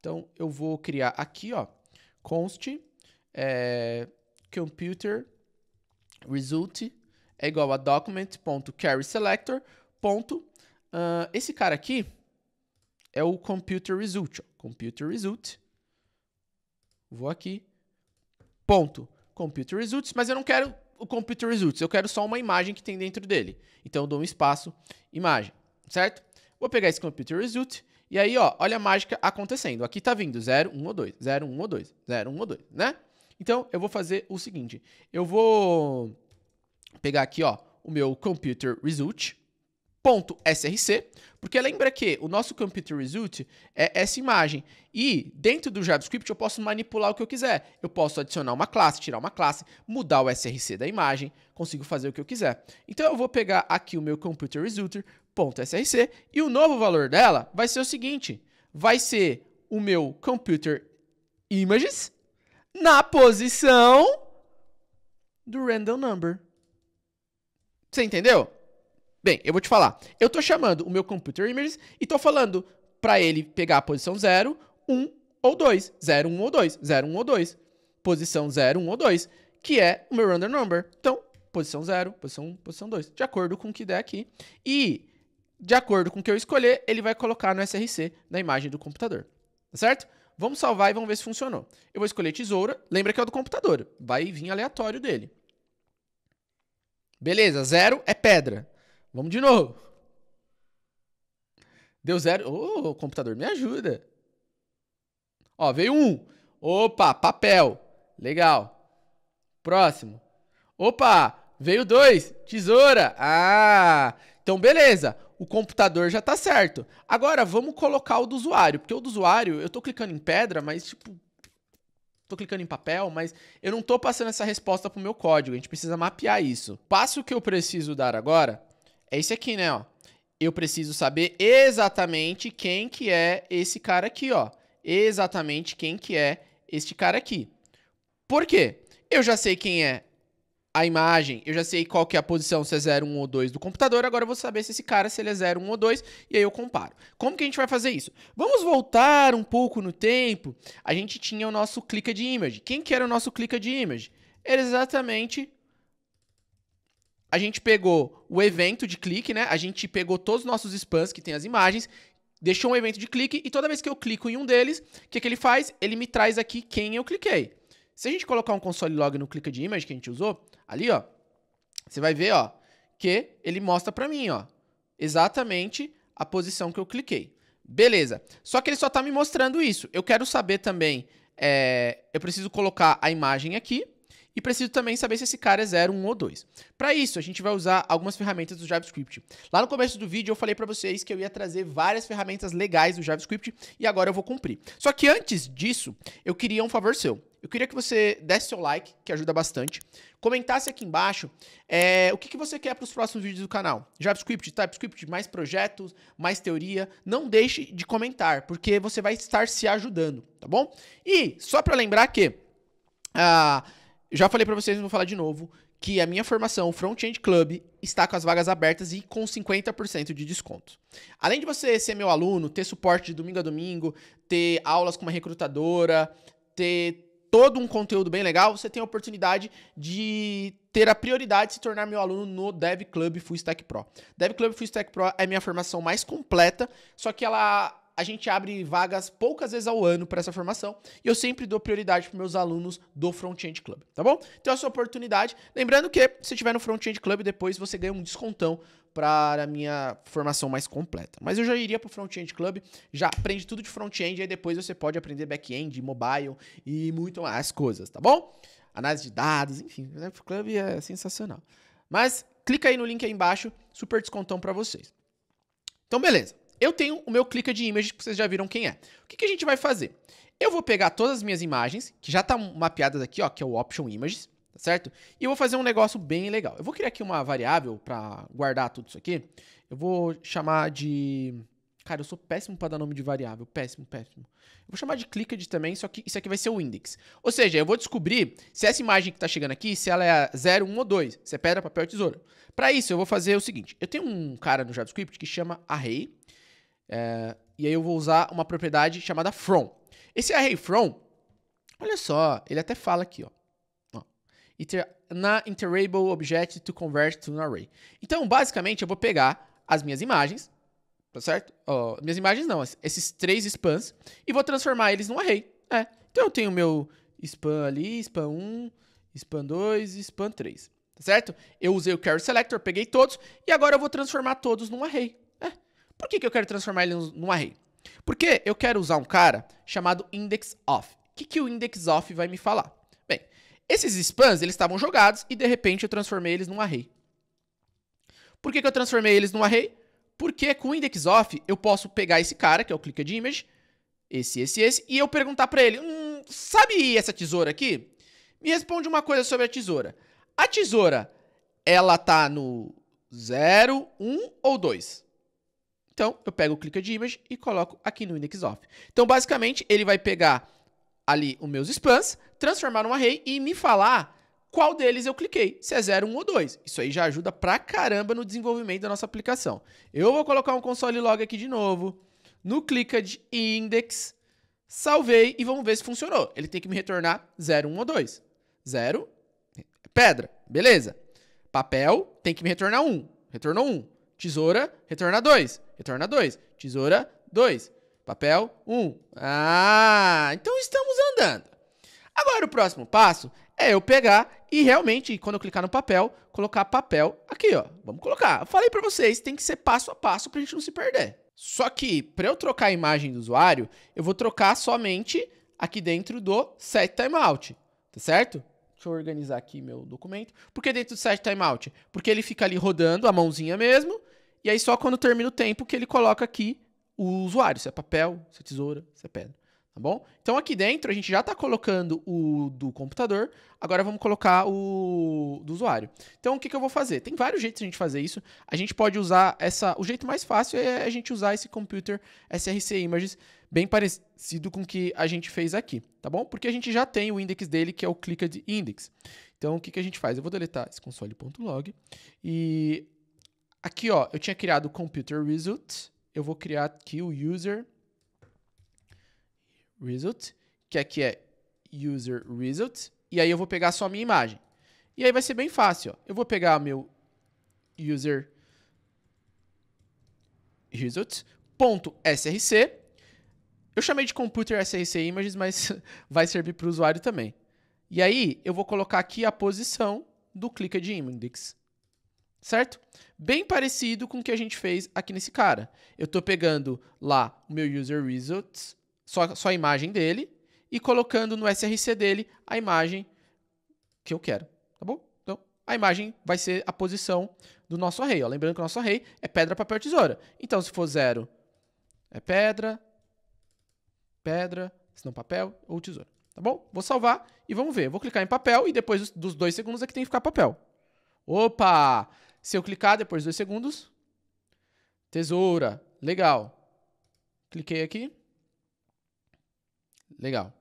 Então, eu vou criar aqui, ó, const é, computer result é igual a document.carrySelector. uh, esse cara aqui é o computer result. Computer result. Vou aqui. Ponto. Computer results, mas eu não quero o computer results, eu quero só uma imagem que tem dentro dele. Então eu dou um espaço, imagem, certo? Vou pegar esse computer result e aí, ó, olha a mágica acontecendo. Aqui tá vindo 0, 1 ou 2, 0, 1 ou 2, 0, 1 ou 2, né? Então, eu vou fazer o seguinte. Eu vou pegar aqui, ó, o meu computer result, .src, porque lembra que o nosso computer result é essa imagem. E dentro do JavaScript eu posso manipular o que eu quiser. Eu posso adicionar uma classe, tirar uma classe, mudar o src da imagem, consigo fazer o que eu quiser. Então eu vou pegar aqui o meu computer resulter, .src e o novo valor dela vai ser o seguinte, vai ser o meu computer images na posição do random number. Você entendeu? Bem, eu vou te falar. Eu estou chamando o meu computer images e estou falando para ele pegar a posição 0, 1 ou 2, 0, 1 ou 2, 0, 1 ou 2, posição 0, 1 ou 2, que é o meu random number. Então, posição 0, posição 1, posição 2, de acordo com o que der aqui. E de acordo com o que eu escolher, ele vai colocar no SRC na imagem do computador. Tá certo? Vamos salvar e vamos ver se funcionou. Eu vou escolher tesoura. Lembra que é o do computador. Vai vir aleatório dele. Beleza, zero é pedra. Vamos de novo. Deu zero. Ô, oh, computador, me ajuda. Ó, veio um. Opa, papel. Legal. Próximo. Opa, veio dois. Tesoura. Ah, então beleza o computador já tá certo. Agora, vamos colocar o do usuário, porque o do usuário, eu tô clicando em pedra, mas tipo. Tô clicando em papel, mas eu não tô passando essa resposta pro meu código. A gente precisa mapear isso. Passo que eu preciso dar agora é esse aqui, né? Ó. Eu preciso saber exatamente quem que é esse cara aqui, ó. Exatamente quem que é este cara aqui. Por quê? Eu já sei quem é a imagem, eu já sei qual que é a posição, se é 0, 1 ou 2 do computador, agora eu vou saber se esse cara, se ele é 0, 1 ou 2, e aí eu comparo. Como que a gente vai fazer isso? Vamos voltar um pouco no tempo, a gente tinha o nosso clica de image. Quem que era o nosso clica de image? Era exatamente... A gente pegou o evento de clique, né? A gente pegou todos os nossos spams que tem as imagens, deixou um evento de clique, e toda vez que eu clico em um deles, o que, que ele faz? Ele me traz aqui quem eu cliquei. Se a gente colocar um console log no clica de image que a gente usou, Ali, ó, você vai ver, ó, que ele mostra para mim, ó, exatamente a posição que eu cliquei. Beleza. Só que ele só está me mostrando isso. Eu quero saber também, é, eu preciso colocar a imagem aqui e preciso também saber se esse cara é 0, 1 um ou 2. Para isso, a gente vai usar algumas ferramentas do JavaScript. Lá no começo do vídeo eu falei para vocês que eu ia trazer várias ferramentas legais do JavaScript e agora eu vou cumprir. Só que antes disso, eu queria um favor seu eu queria que você desse seu like, que ajuda bastante. Comentasse aqui embaixo é, o que, que você quer para os próximos vídeos do canal. JavaScript, TypeScript, mais projetos, mais teoria. Não deixe de comentar, porque você vai estar se ajudando, tá bom? E só para lembrar que... Ah, já falei para vocês, vou falar de novo, que a minha formação, Front-End Club, está com as vagas abertas e com 50% de desconto. Além de você ser meu aluno, ter suporte de domingo a domingo, ter aulas com uma recrutadora, ter todo um conteúdo bem legal, você tem a oportunidade de ter a prioridade de se tornar meu aluno no Dev Club Full Stack Pro. Dev Club Full Stack Pro é minha formação mais completa, só que ela a gente abre vagas poucas vezes ao ano para essa formação e eu sempre dou prioridade para meus alunos do Front-End Club, tá bom? Então essa é oportunidade, lembrando que se tiver no Front-End Club depois você ganha um descontão para a minha formação mais completa. Mas eu já iria para o Front-End Club, já aprende tudo de front-end e depois você pode aprender back-end, mobile e muito mais coisas, tá bom? Análise de dados, enfim, o Club é sensacional. Mas clica aí no link aí embaixo, super descontão para vocês. Então beleza. Eu tenho o meu clicker de image, que vocês já viram quem é. O que, que a gente vai fazer? Eu vou pegar todas as minhas imagens, que já estão tá mapeadas aqui, ó, que é o option images, tá certo? E eu vou fazer um negócio bem legal. Eu vou criar aqui uma variável para guardar tudo isso aqui. Eu vou chamar de... Cara, eu sou péssimo para dar nome de variável. Péssimo, péssimo. Eu vou chamar de clicked também, só que isso aqui vai ser o index. Ou seja, eu vou descobrir se essa imagem que está chegando aqui, se ela é 0, 1 um, ou 2. Se é pedra, papel ou tesoura. Para isso, eu vou fazer o seguinte. Eu tenho um cara no JavaScript que chama array, é, e aí eu vou usar uma propriedade chamada from. Esse array from, olha só, ele até fala aqui, ó. ó inter, na iterable object to convert to an array. Então, basicamente, eu vou pegar as minhas imagens, tá certo? minhas imagens não, esses três spans, e vou transformar eles num array. É, então eu tenho meu span ali, span 1, span 2 e span 3, tá certo? Eu usei o carry selector, peguei todos, e agora eu vou transformar todos num array. Por que, que eu quero transformar ele num array? Porque eu quero usar um cara chamado index O que, que o index vai me falar? Bem, esses spans eles estavam jogados e de repente eu transformei eles num array. Por que, que eu transformei eles num array? Porque com o index eu posso pegar esse cara, que é o de image, esse, esse, esse, e eu perguntar para ele, hum, sabe essa tesoura aqui? Me responde uma coisa sobre a tesoura. A tesoura, ela tá no 0, 1 um, ou 2? Então, eu pego o clicker de Image e coloco aqui no Index Of. Então, basicamente, ele vai pegar ali os meus spans, transformar num array e me falar qual deles eu cliquei, se é 0, 1 ou 2. Isso aí já ajuda pra caramba no desenvolvimento da nossa aplicação. Eu vou colocar um console log aqui de novo, no clicker de Index, salvei e vamos ver se funcionou. Ele tem que me retornar 0, 1 ou 2. 0, pedra, beleza. Papel tem que me retornar 1, retornou 1. Tesoura, retorna 2. Retorna 2. Tesoura, 2. Papel, 1. Um. Ah, então estamos andando. Agora o próximo passo é eu pegar e realmente, quando eu clicar no papel, colocar papel aqui, ó. Vamos colocar. Eu falei para vocês, tem que ser passo a passo para a gente não se perder. Só que, para eu trocar a imagem do usuário, eu vou trocar somente aqui dentro do set timeout, tá certo? Deixa eu organizar aqui meu documento. Por que dentro do set timeout? Porque ele fica ali rodando a mãozinha mesmo, e aí só quando termina o tempo que ele coloca aqui o usuário, se é papel, se é tesoura, se é pedra, tá bom? Então aqui dentro a gente já está colocando o do computador, agora vamos colocar o do usuário. Então o que, que eu vou fazer? Tem vários jeitos de a gente fazer isso. A gente pode usar essa... O jeito mais fácil é a gente usar esse computer SRC Images, bem parecido com o que a gente fez aqui, tá bom? Porque a gente já tem o index dele, que é o clicked index. Então o que, que a gente faz? Eu vou deletar esse console.log e Aqui, ó, eu tinha criado o computer result. Eu vou criar aqui o user result, que aqui é user result. E aí eu vou pegar só a minha imagem. E aí vai ser bem fácil, ó. Eu vou pegar meu user result.src. Eu chamei de computer src images, mas vai servir para o usuário também. E aí eu vou colocar aqui a posição do clica de index certo? Bem parecido com o que a gente fez aqui nesse cara. Eu estou pegando lá o meu user results, só, só a imagem dele, e colocando no src dele a imagem que eu quero, tá bom? Então, a imagem vai ser a posição do nosso array. Ó. Lembrando que o nosso array é pedra, papel, tesoura. Então, se for zero, é pedra, pedra, se não papel ou tesoura, tá bom? Vou salvar e vamos ver. Vou clicar em papel e depois dos dois segundos aqui é tem que ficar papel. Opa! Se eu clicar depois de dois segundos, tesoura, legal. Cliquei aqui. Legal.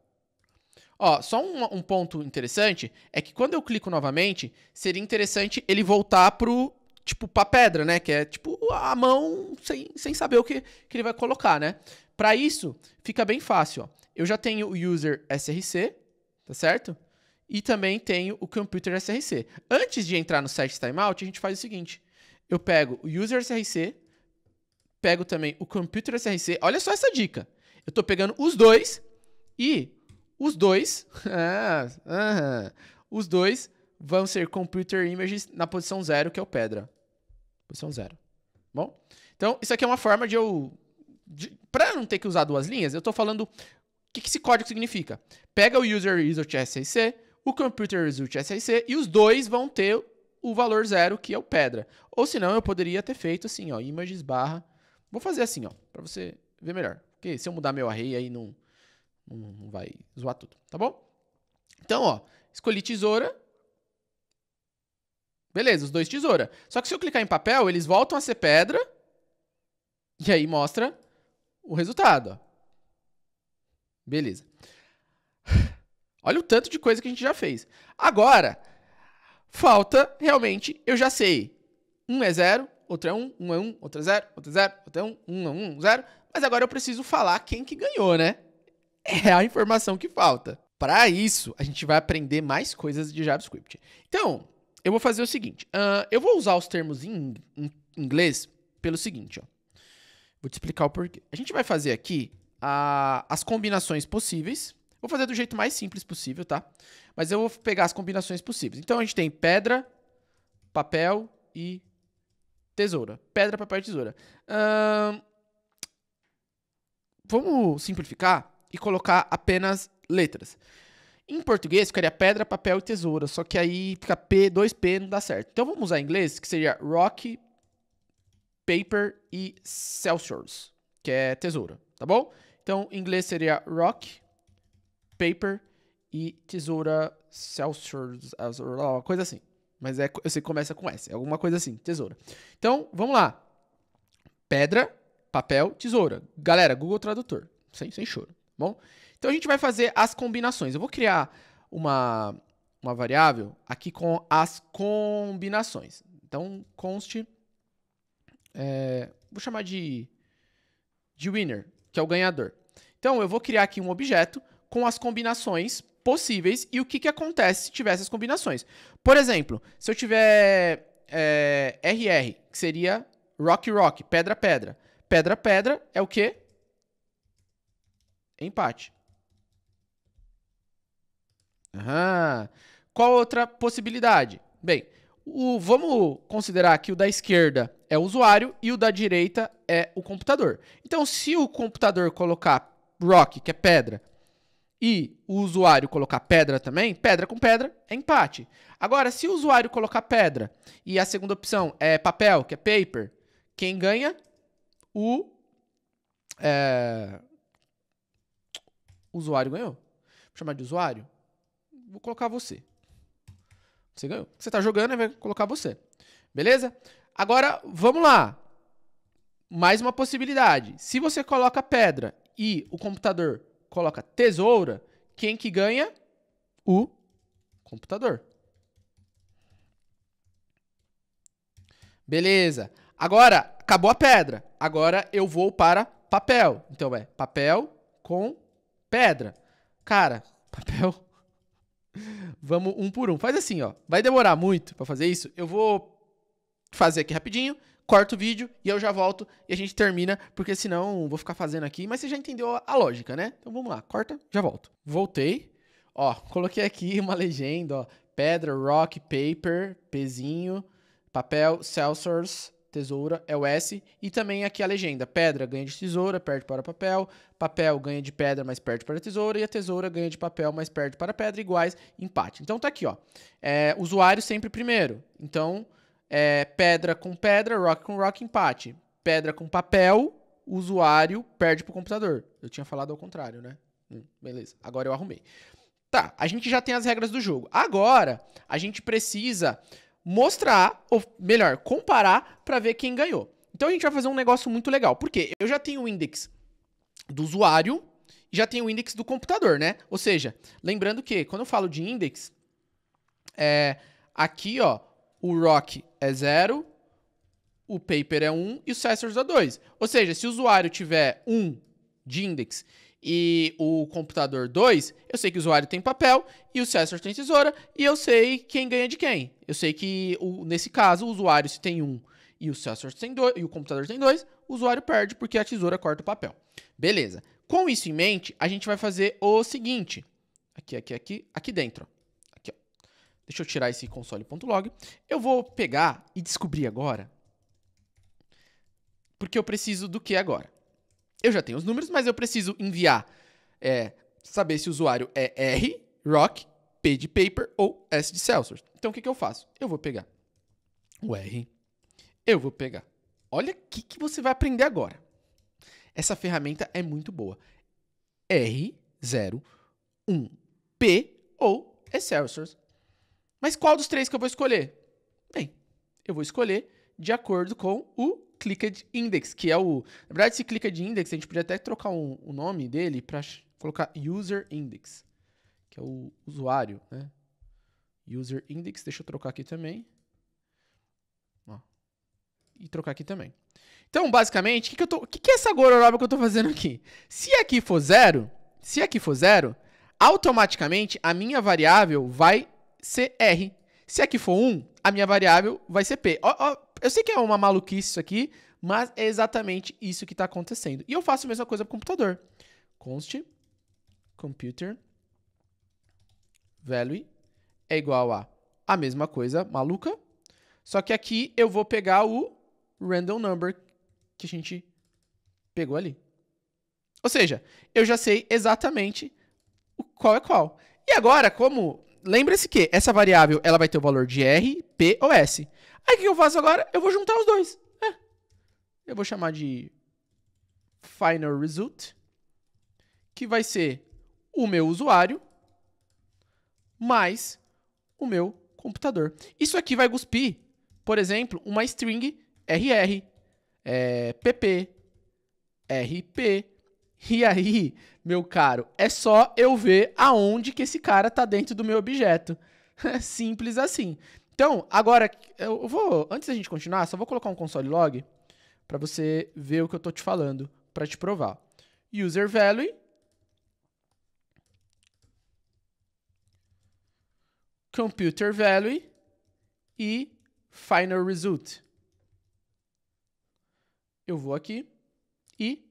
Ó, só um, um, ponto interessante é que quando eu clico novamente, seria interessante ele voltar pro, tipo, pra pedra, né? Que é, tipo, a mão sem, sem saber o que, que ele vai colocar, né? Para isso, fica bem fácil, ó. Eu já tenho o user src, tá certo? E também tenho o Computer SRC. Antes de entrar no set timeout, a gente faz o seguinte. Eu pego o User SRC, pego também o Computer SRC. Olha só essa dica. Eu estou pegando os dois e os dois... ah, ah, os dois vão ser Computer Images na posição zero, que é o Pedra. Posição zero. Bom? Então, isso aqui é uma forma de eu... Para não ter que usar duas linhas, eu estou falando o que, que esse código significa. Pega o user user.src, o Computer Result SRC, e os dois vão ter o valor zero, que é o pedra. Ou senão eu poderia ter feito assim, ó, images barra... Vou fazer assim, ó, para você ver melhor. Porque se eu mudar meu array aí não, não, não vai zoar tudo, tá bom? Então, ó, escolhi tesoura, Beleza, os dois tesoura. Só que se eu clicar em papel, eles voltam a ser pedra. E aí mostra o resultado. Beleza. Olha o tanto de coisa que a gente já fez. Agora, falta realmente, eu já sei. Um é zero, outro é um, um é um, outro é zero, outro é zero, outro é um, um é um, é zero. Mas agora eu preciso falar quem que ganhou, né? É a informação que falta. Para isso, a gente vai aprender mais coisas de JavaScript. Então, eu vou fazer o seguinte. Uh, eu vou usar os termos em, em inglês pelo seguinte, ó. Vou te explicar o porquê. A gente vai fazer aqui uh, as combinações possíveis Vou fazer do jeito mais simples possível, tá? Mas eu vou pegar as combinações possíveis. Então a gente tem pedra, papel e tesoura. Pedra, papel e tesoura. Hum... Vamos simplificar e colocar apenas letras. Em português ficaria pedra, papel e tesoura, só que aí fica P, 2P não dá certo. Então vamos usar em inglês, que seria rock, paper e Celsius, que é tesoura, tá bom? Então, em inglês seria rock, Paper e Tesoura Celsius, uma coisa assim. Mas é, eu sei que começa com S, é alguma coisa assim, tesoura. Então, vamos lá. Pedra, papel, tesoura. Galera, Google Tradutor, sem, sem choro, tá bom? Então a gente vai fazer as combinações. Eu vou criar uma, uma variável aqui com as combinações. Então, conste, é, vou chamar de, de winner, que é o ganhador. Então, eu vou criar aqui um objeto com as combinações possíveis e o que, que acontece se tiver essas combinações. Por exemplo, se eu tiver é, RR, que seria rock rock, pedra pedra. Pedra pedra é o quê? Empate. Aham. Qual outra possibilidade? Bem, o, vamos considerar que o da esquerda é o usuário e o da direita é o computador. Então, se o computador colocar rock, que é pedra, e o usuário colocar pedra também, pedra com pedra é empate. Agora, se o usuário colocar pedra e a segunda opção é papel, que é paper, quem ganha? O é... usuário ganhou. Vou chamar de usuário. Vou colocar você. Você ganhou. Você está jogando, vai colocar você. Beleza? Agora, vamos lá. Mais uma possibilidade. Se você coloca pedra e o computador coloca tesoura, quem que ganha? O computador. Beleza. Agora, acabou a pedra. Agora eu vou para papel. Então é papel com pedra. Cara, papel. Vamos um por um. Faz assim, ó. Vai demorar muito para fazer isso. Eu vou fazer aqui rapidinho corto o vídeo e eu já volto e a gente termina, porque senão vou ficar fazendo aqui. Mas você já entendeu a lógica, né? Então vamos lá, corta, já volto. Voltei. Ó, coloquei aqui uma legenda, ó. Pedra, rock, paper, pezinho, papel, seltzers, tesoura, é o S. E também aqui a legenda. Pedra ganha de tesoura, perde para papel. Papel ganha de pedra, mas perde para tesoura. E a tesoura ganha de papel, mas perde para pedra. Iguais, empate. Então tá aqui, ó. É, usuário sempre primeiro. Então é, pedra com pedra, rock com rock, empate. Pedra com papel, usuário perde pro computador. Eu tinha falado ao contrário, né? Hum, beleza, agora eu arrumei. Tá, a gente já tem as regras do jogo. Agora, a gente precisa mostrar, ou melhor, comparar para ver quem ganhou. Então a gente vai fazer um negócio muito legal. Por quê? Eu já tenho o index do usuário e já tenho o index do computador, né? Ou seja, lembrando que quando eu falo de index, é, aqui, ó, o Rock é 0, o Paper é 1 um, e o Sensors é 2. Ou seja, se o usuário tiver 1 um de index e o computador 2, eu sei que o usuário tem papel e o sensor tem tesoura e eu sei quem ganha de quem. Eu sei que o, nesse caso o usuário se tem 1 um, e o sensor tem dois e o computador tem 2, o usuário perde porque a tesoura corta o papel. Beleza. Com isso em mente, a gente vai fazer o seguinte. Aqui, aqui, aqui, aqui dentro. Deixa eu tirar esse console.log. Eu vou pegar e descobrir agora. Porque eu preciso do que agora? Eu já tenho os números, mas eu preciso enviar, é, saber se o usuário é R, Rock, P de paper ou S de Celsius. Então o que, que eu faço? Eu vou pegar o R, eu vou pegar. Olha o que, que você vai aprender agora. Essa ferramenta é muito boa. R01P ou Excelsior. Mas qual dos três que eu vou escolher? Bem, eu vou escolher de acordo com o Clicked Index, que é o. Na verdade, esse Clicked Index, a gente podia até trocar um, o nome dele para colocar User Index, que é o usuário, né? User Index, deixa eu trocar aqui também. Ó. E trocar aqui também. Então, basicamente, o que, que, que, que é essa gororoba que eu estou fazendo aqui? Se aqui for zero, se aqui for zero, automaticamente a minha variável vai CR. Se aqui for 1, a minha variável vai ser P. Ó, ó, eu sei que é uma maluquice isso aqui, mas é exatamente isso que está acontecendo. E eu faço a mesma coisa para o computador. Const computer value é igual a a mesma coisa maluca, só que aqui eu vou pegar o random number que a gente pegou ali. Ou seja, eu já sei exatamente qual é qual. E agora, como lembre-se que essa variável ela vai ter o valor de R, P ou S. Aí o que eu faço agora? Eu vou juntar os dois. É. Eu vou chamar de final result, que vai ser o meu usuário mais o meu computador. Isso aqui vai cuspir, por exemplo, uma string RR, é, PP, RP, e aí, meu caro, é só eu ver aonde que esse cara tá dentro do meu objeto. Simples assim. Então, agora, eu vou. Antes da gente continuar, só vou colocar um console log para você ver o que eu tô te falando, para te provar. User value. Computer value e final result. Eu vou aqui e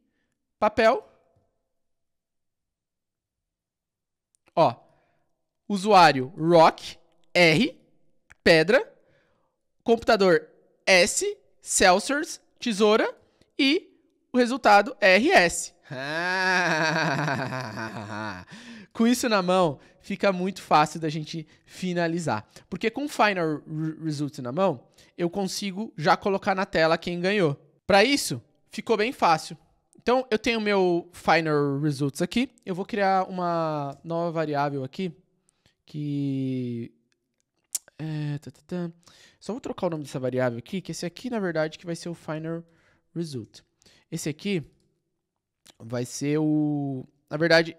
papel Ó, usuário rock, R, pedra, computador S, Celsius, tesoura e o resultado RS. com isso na mão, fica muito fácil da gente finalizar. Porque com o final result na mão, eu consigo já colocar na tela quem ganhou. Para isso, ficou bem fácil. Então, eu tenho meu final results aqui. Eu vou criar uma nova variável aqui que... É, tá, tá, tá. Só vou trocar o nome dessa variável aqui, que esse aqui, na verdade, que vai ser o final result. Esse aqui vai ser o... Na verdade,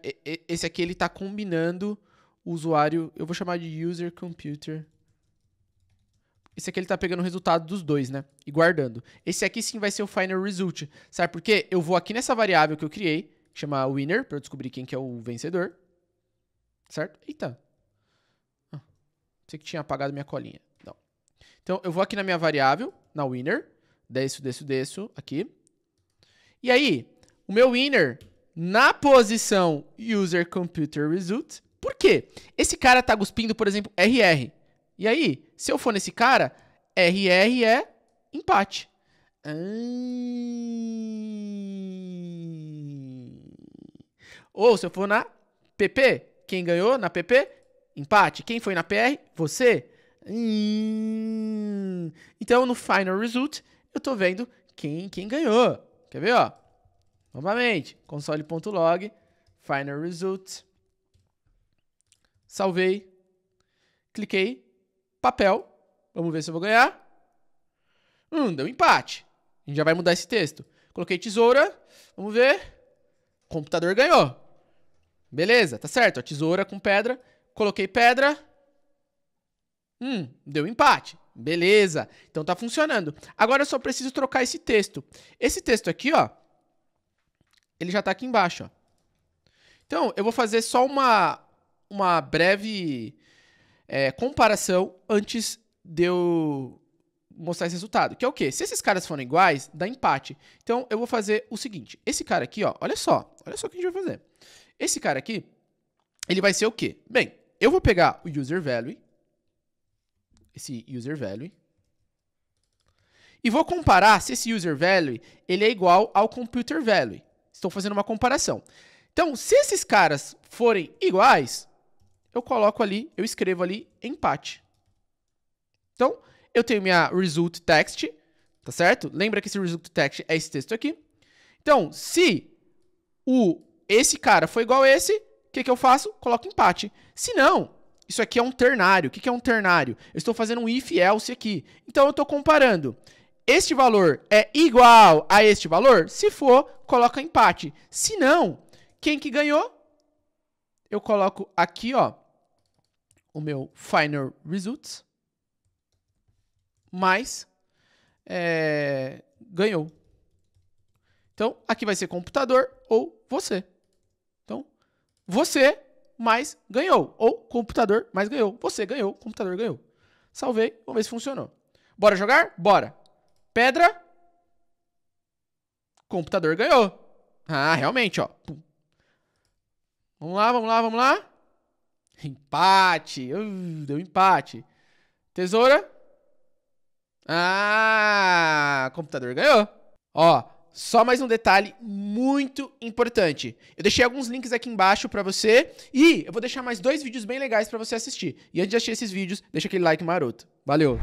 esse aqui ele está combinando o usuário... Eu vou chamar de user computer esse aqui ele tá pegando o resultado dos dois, né? E guardando. Esse aqui sim vai ser o final result. Sabe por quê? Eu vou aqui nessa variável que eu criei, chamar winner, para eu descobrir quem que é o vencedor. Certo? Eita. Ah, que tinha apagado minha colinha. Não. Então, eu vou aqui na minha variável, na winner. Desço, desço, desço. Aqui. E aí, o meu winner na posição user computer result. Por quê? Esse cara tá cuspindo, por exemplo, RR. E aí, se eu for nesse cara, RR é empate. Ah. Ou se eu for na PP, quem ganhou na PP? Empate. Quem foi na PR? Você. Ah. Então, no final result, eu tô vendo quem, quem ganhou. Quer ver, ó? Novamente, console.log, final result. Salvei, cliquei, papel. Vamos ver se eu vou ganhar. Hum, deu empate. A gente já vai mudar esse texto. Coloquei tesoura. Vamos ver. computador ganhou. Beleza, tá certo. A tesoura com pedra. Coloquei pedra. Hum, deu empate. Beleza. Então tá funcionando. Agora eu só preciso trocar esse texto. Esse texto aqui, ó. Ele já tá aqui embaixo, ó. Então, eu vou fazer só uma, uma breve é, comparação antes de eu mostrar esse resultado. Que é o quê? Se esses caras forem iguais, dá empate. Então eu vou fazer o seguinte: esse cara aqui, ó, olha só, olha só o que a gente vai fazer. Esse cara aqui, ele vai ser o quê? Bem, eu vou pegar o user value, esse user value, e vou comparar se esse user value ele é igual ao computer value. Estou fazendo uma comparação. Então, se esses caras forem iguais, eu coloco ali, eu escrevo ali empate. Então, eu tenho minha result text, tá certo? Lembra que esse result text é esse texto aqui. Então, se o esse cara foi igual a esse, o que, que eu faço? Coloco empate. Se não, isso aqui é um ternário. O que, que é um ternário? Eu estou fazendo um if else aqui. Então, eu estou comparando. Este valor é igual a este valor? Se for, coloca empate. Se não, quem que ganhou? Eu coloco aqui, ó o meu final results, mais é, ganhou. Então, aqui vai ser computador ou você. Então, você mais ganhou. Ou computador mais ganhou. Você ganhou, computador ganhou. Salvei, vamos ver se funcionou. Bora jogar? Bora. Pedra. Computador ganhou. Ah, realmente, ó. Vamos lá, vamos lá, vamos lá. Empate. Uh, deu empate. Tesoura. Ah, computador ganhou. Ó, só mais um detalhe muito importante. Eu deixei alguns links aqui embaixo para você e eu vou deixar mais dois vídeos bem legais para você assistir. E antes de assistir esses vídeos, deixa aquele like maroto. Valeu.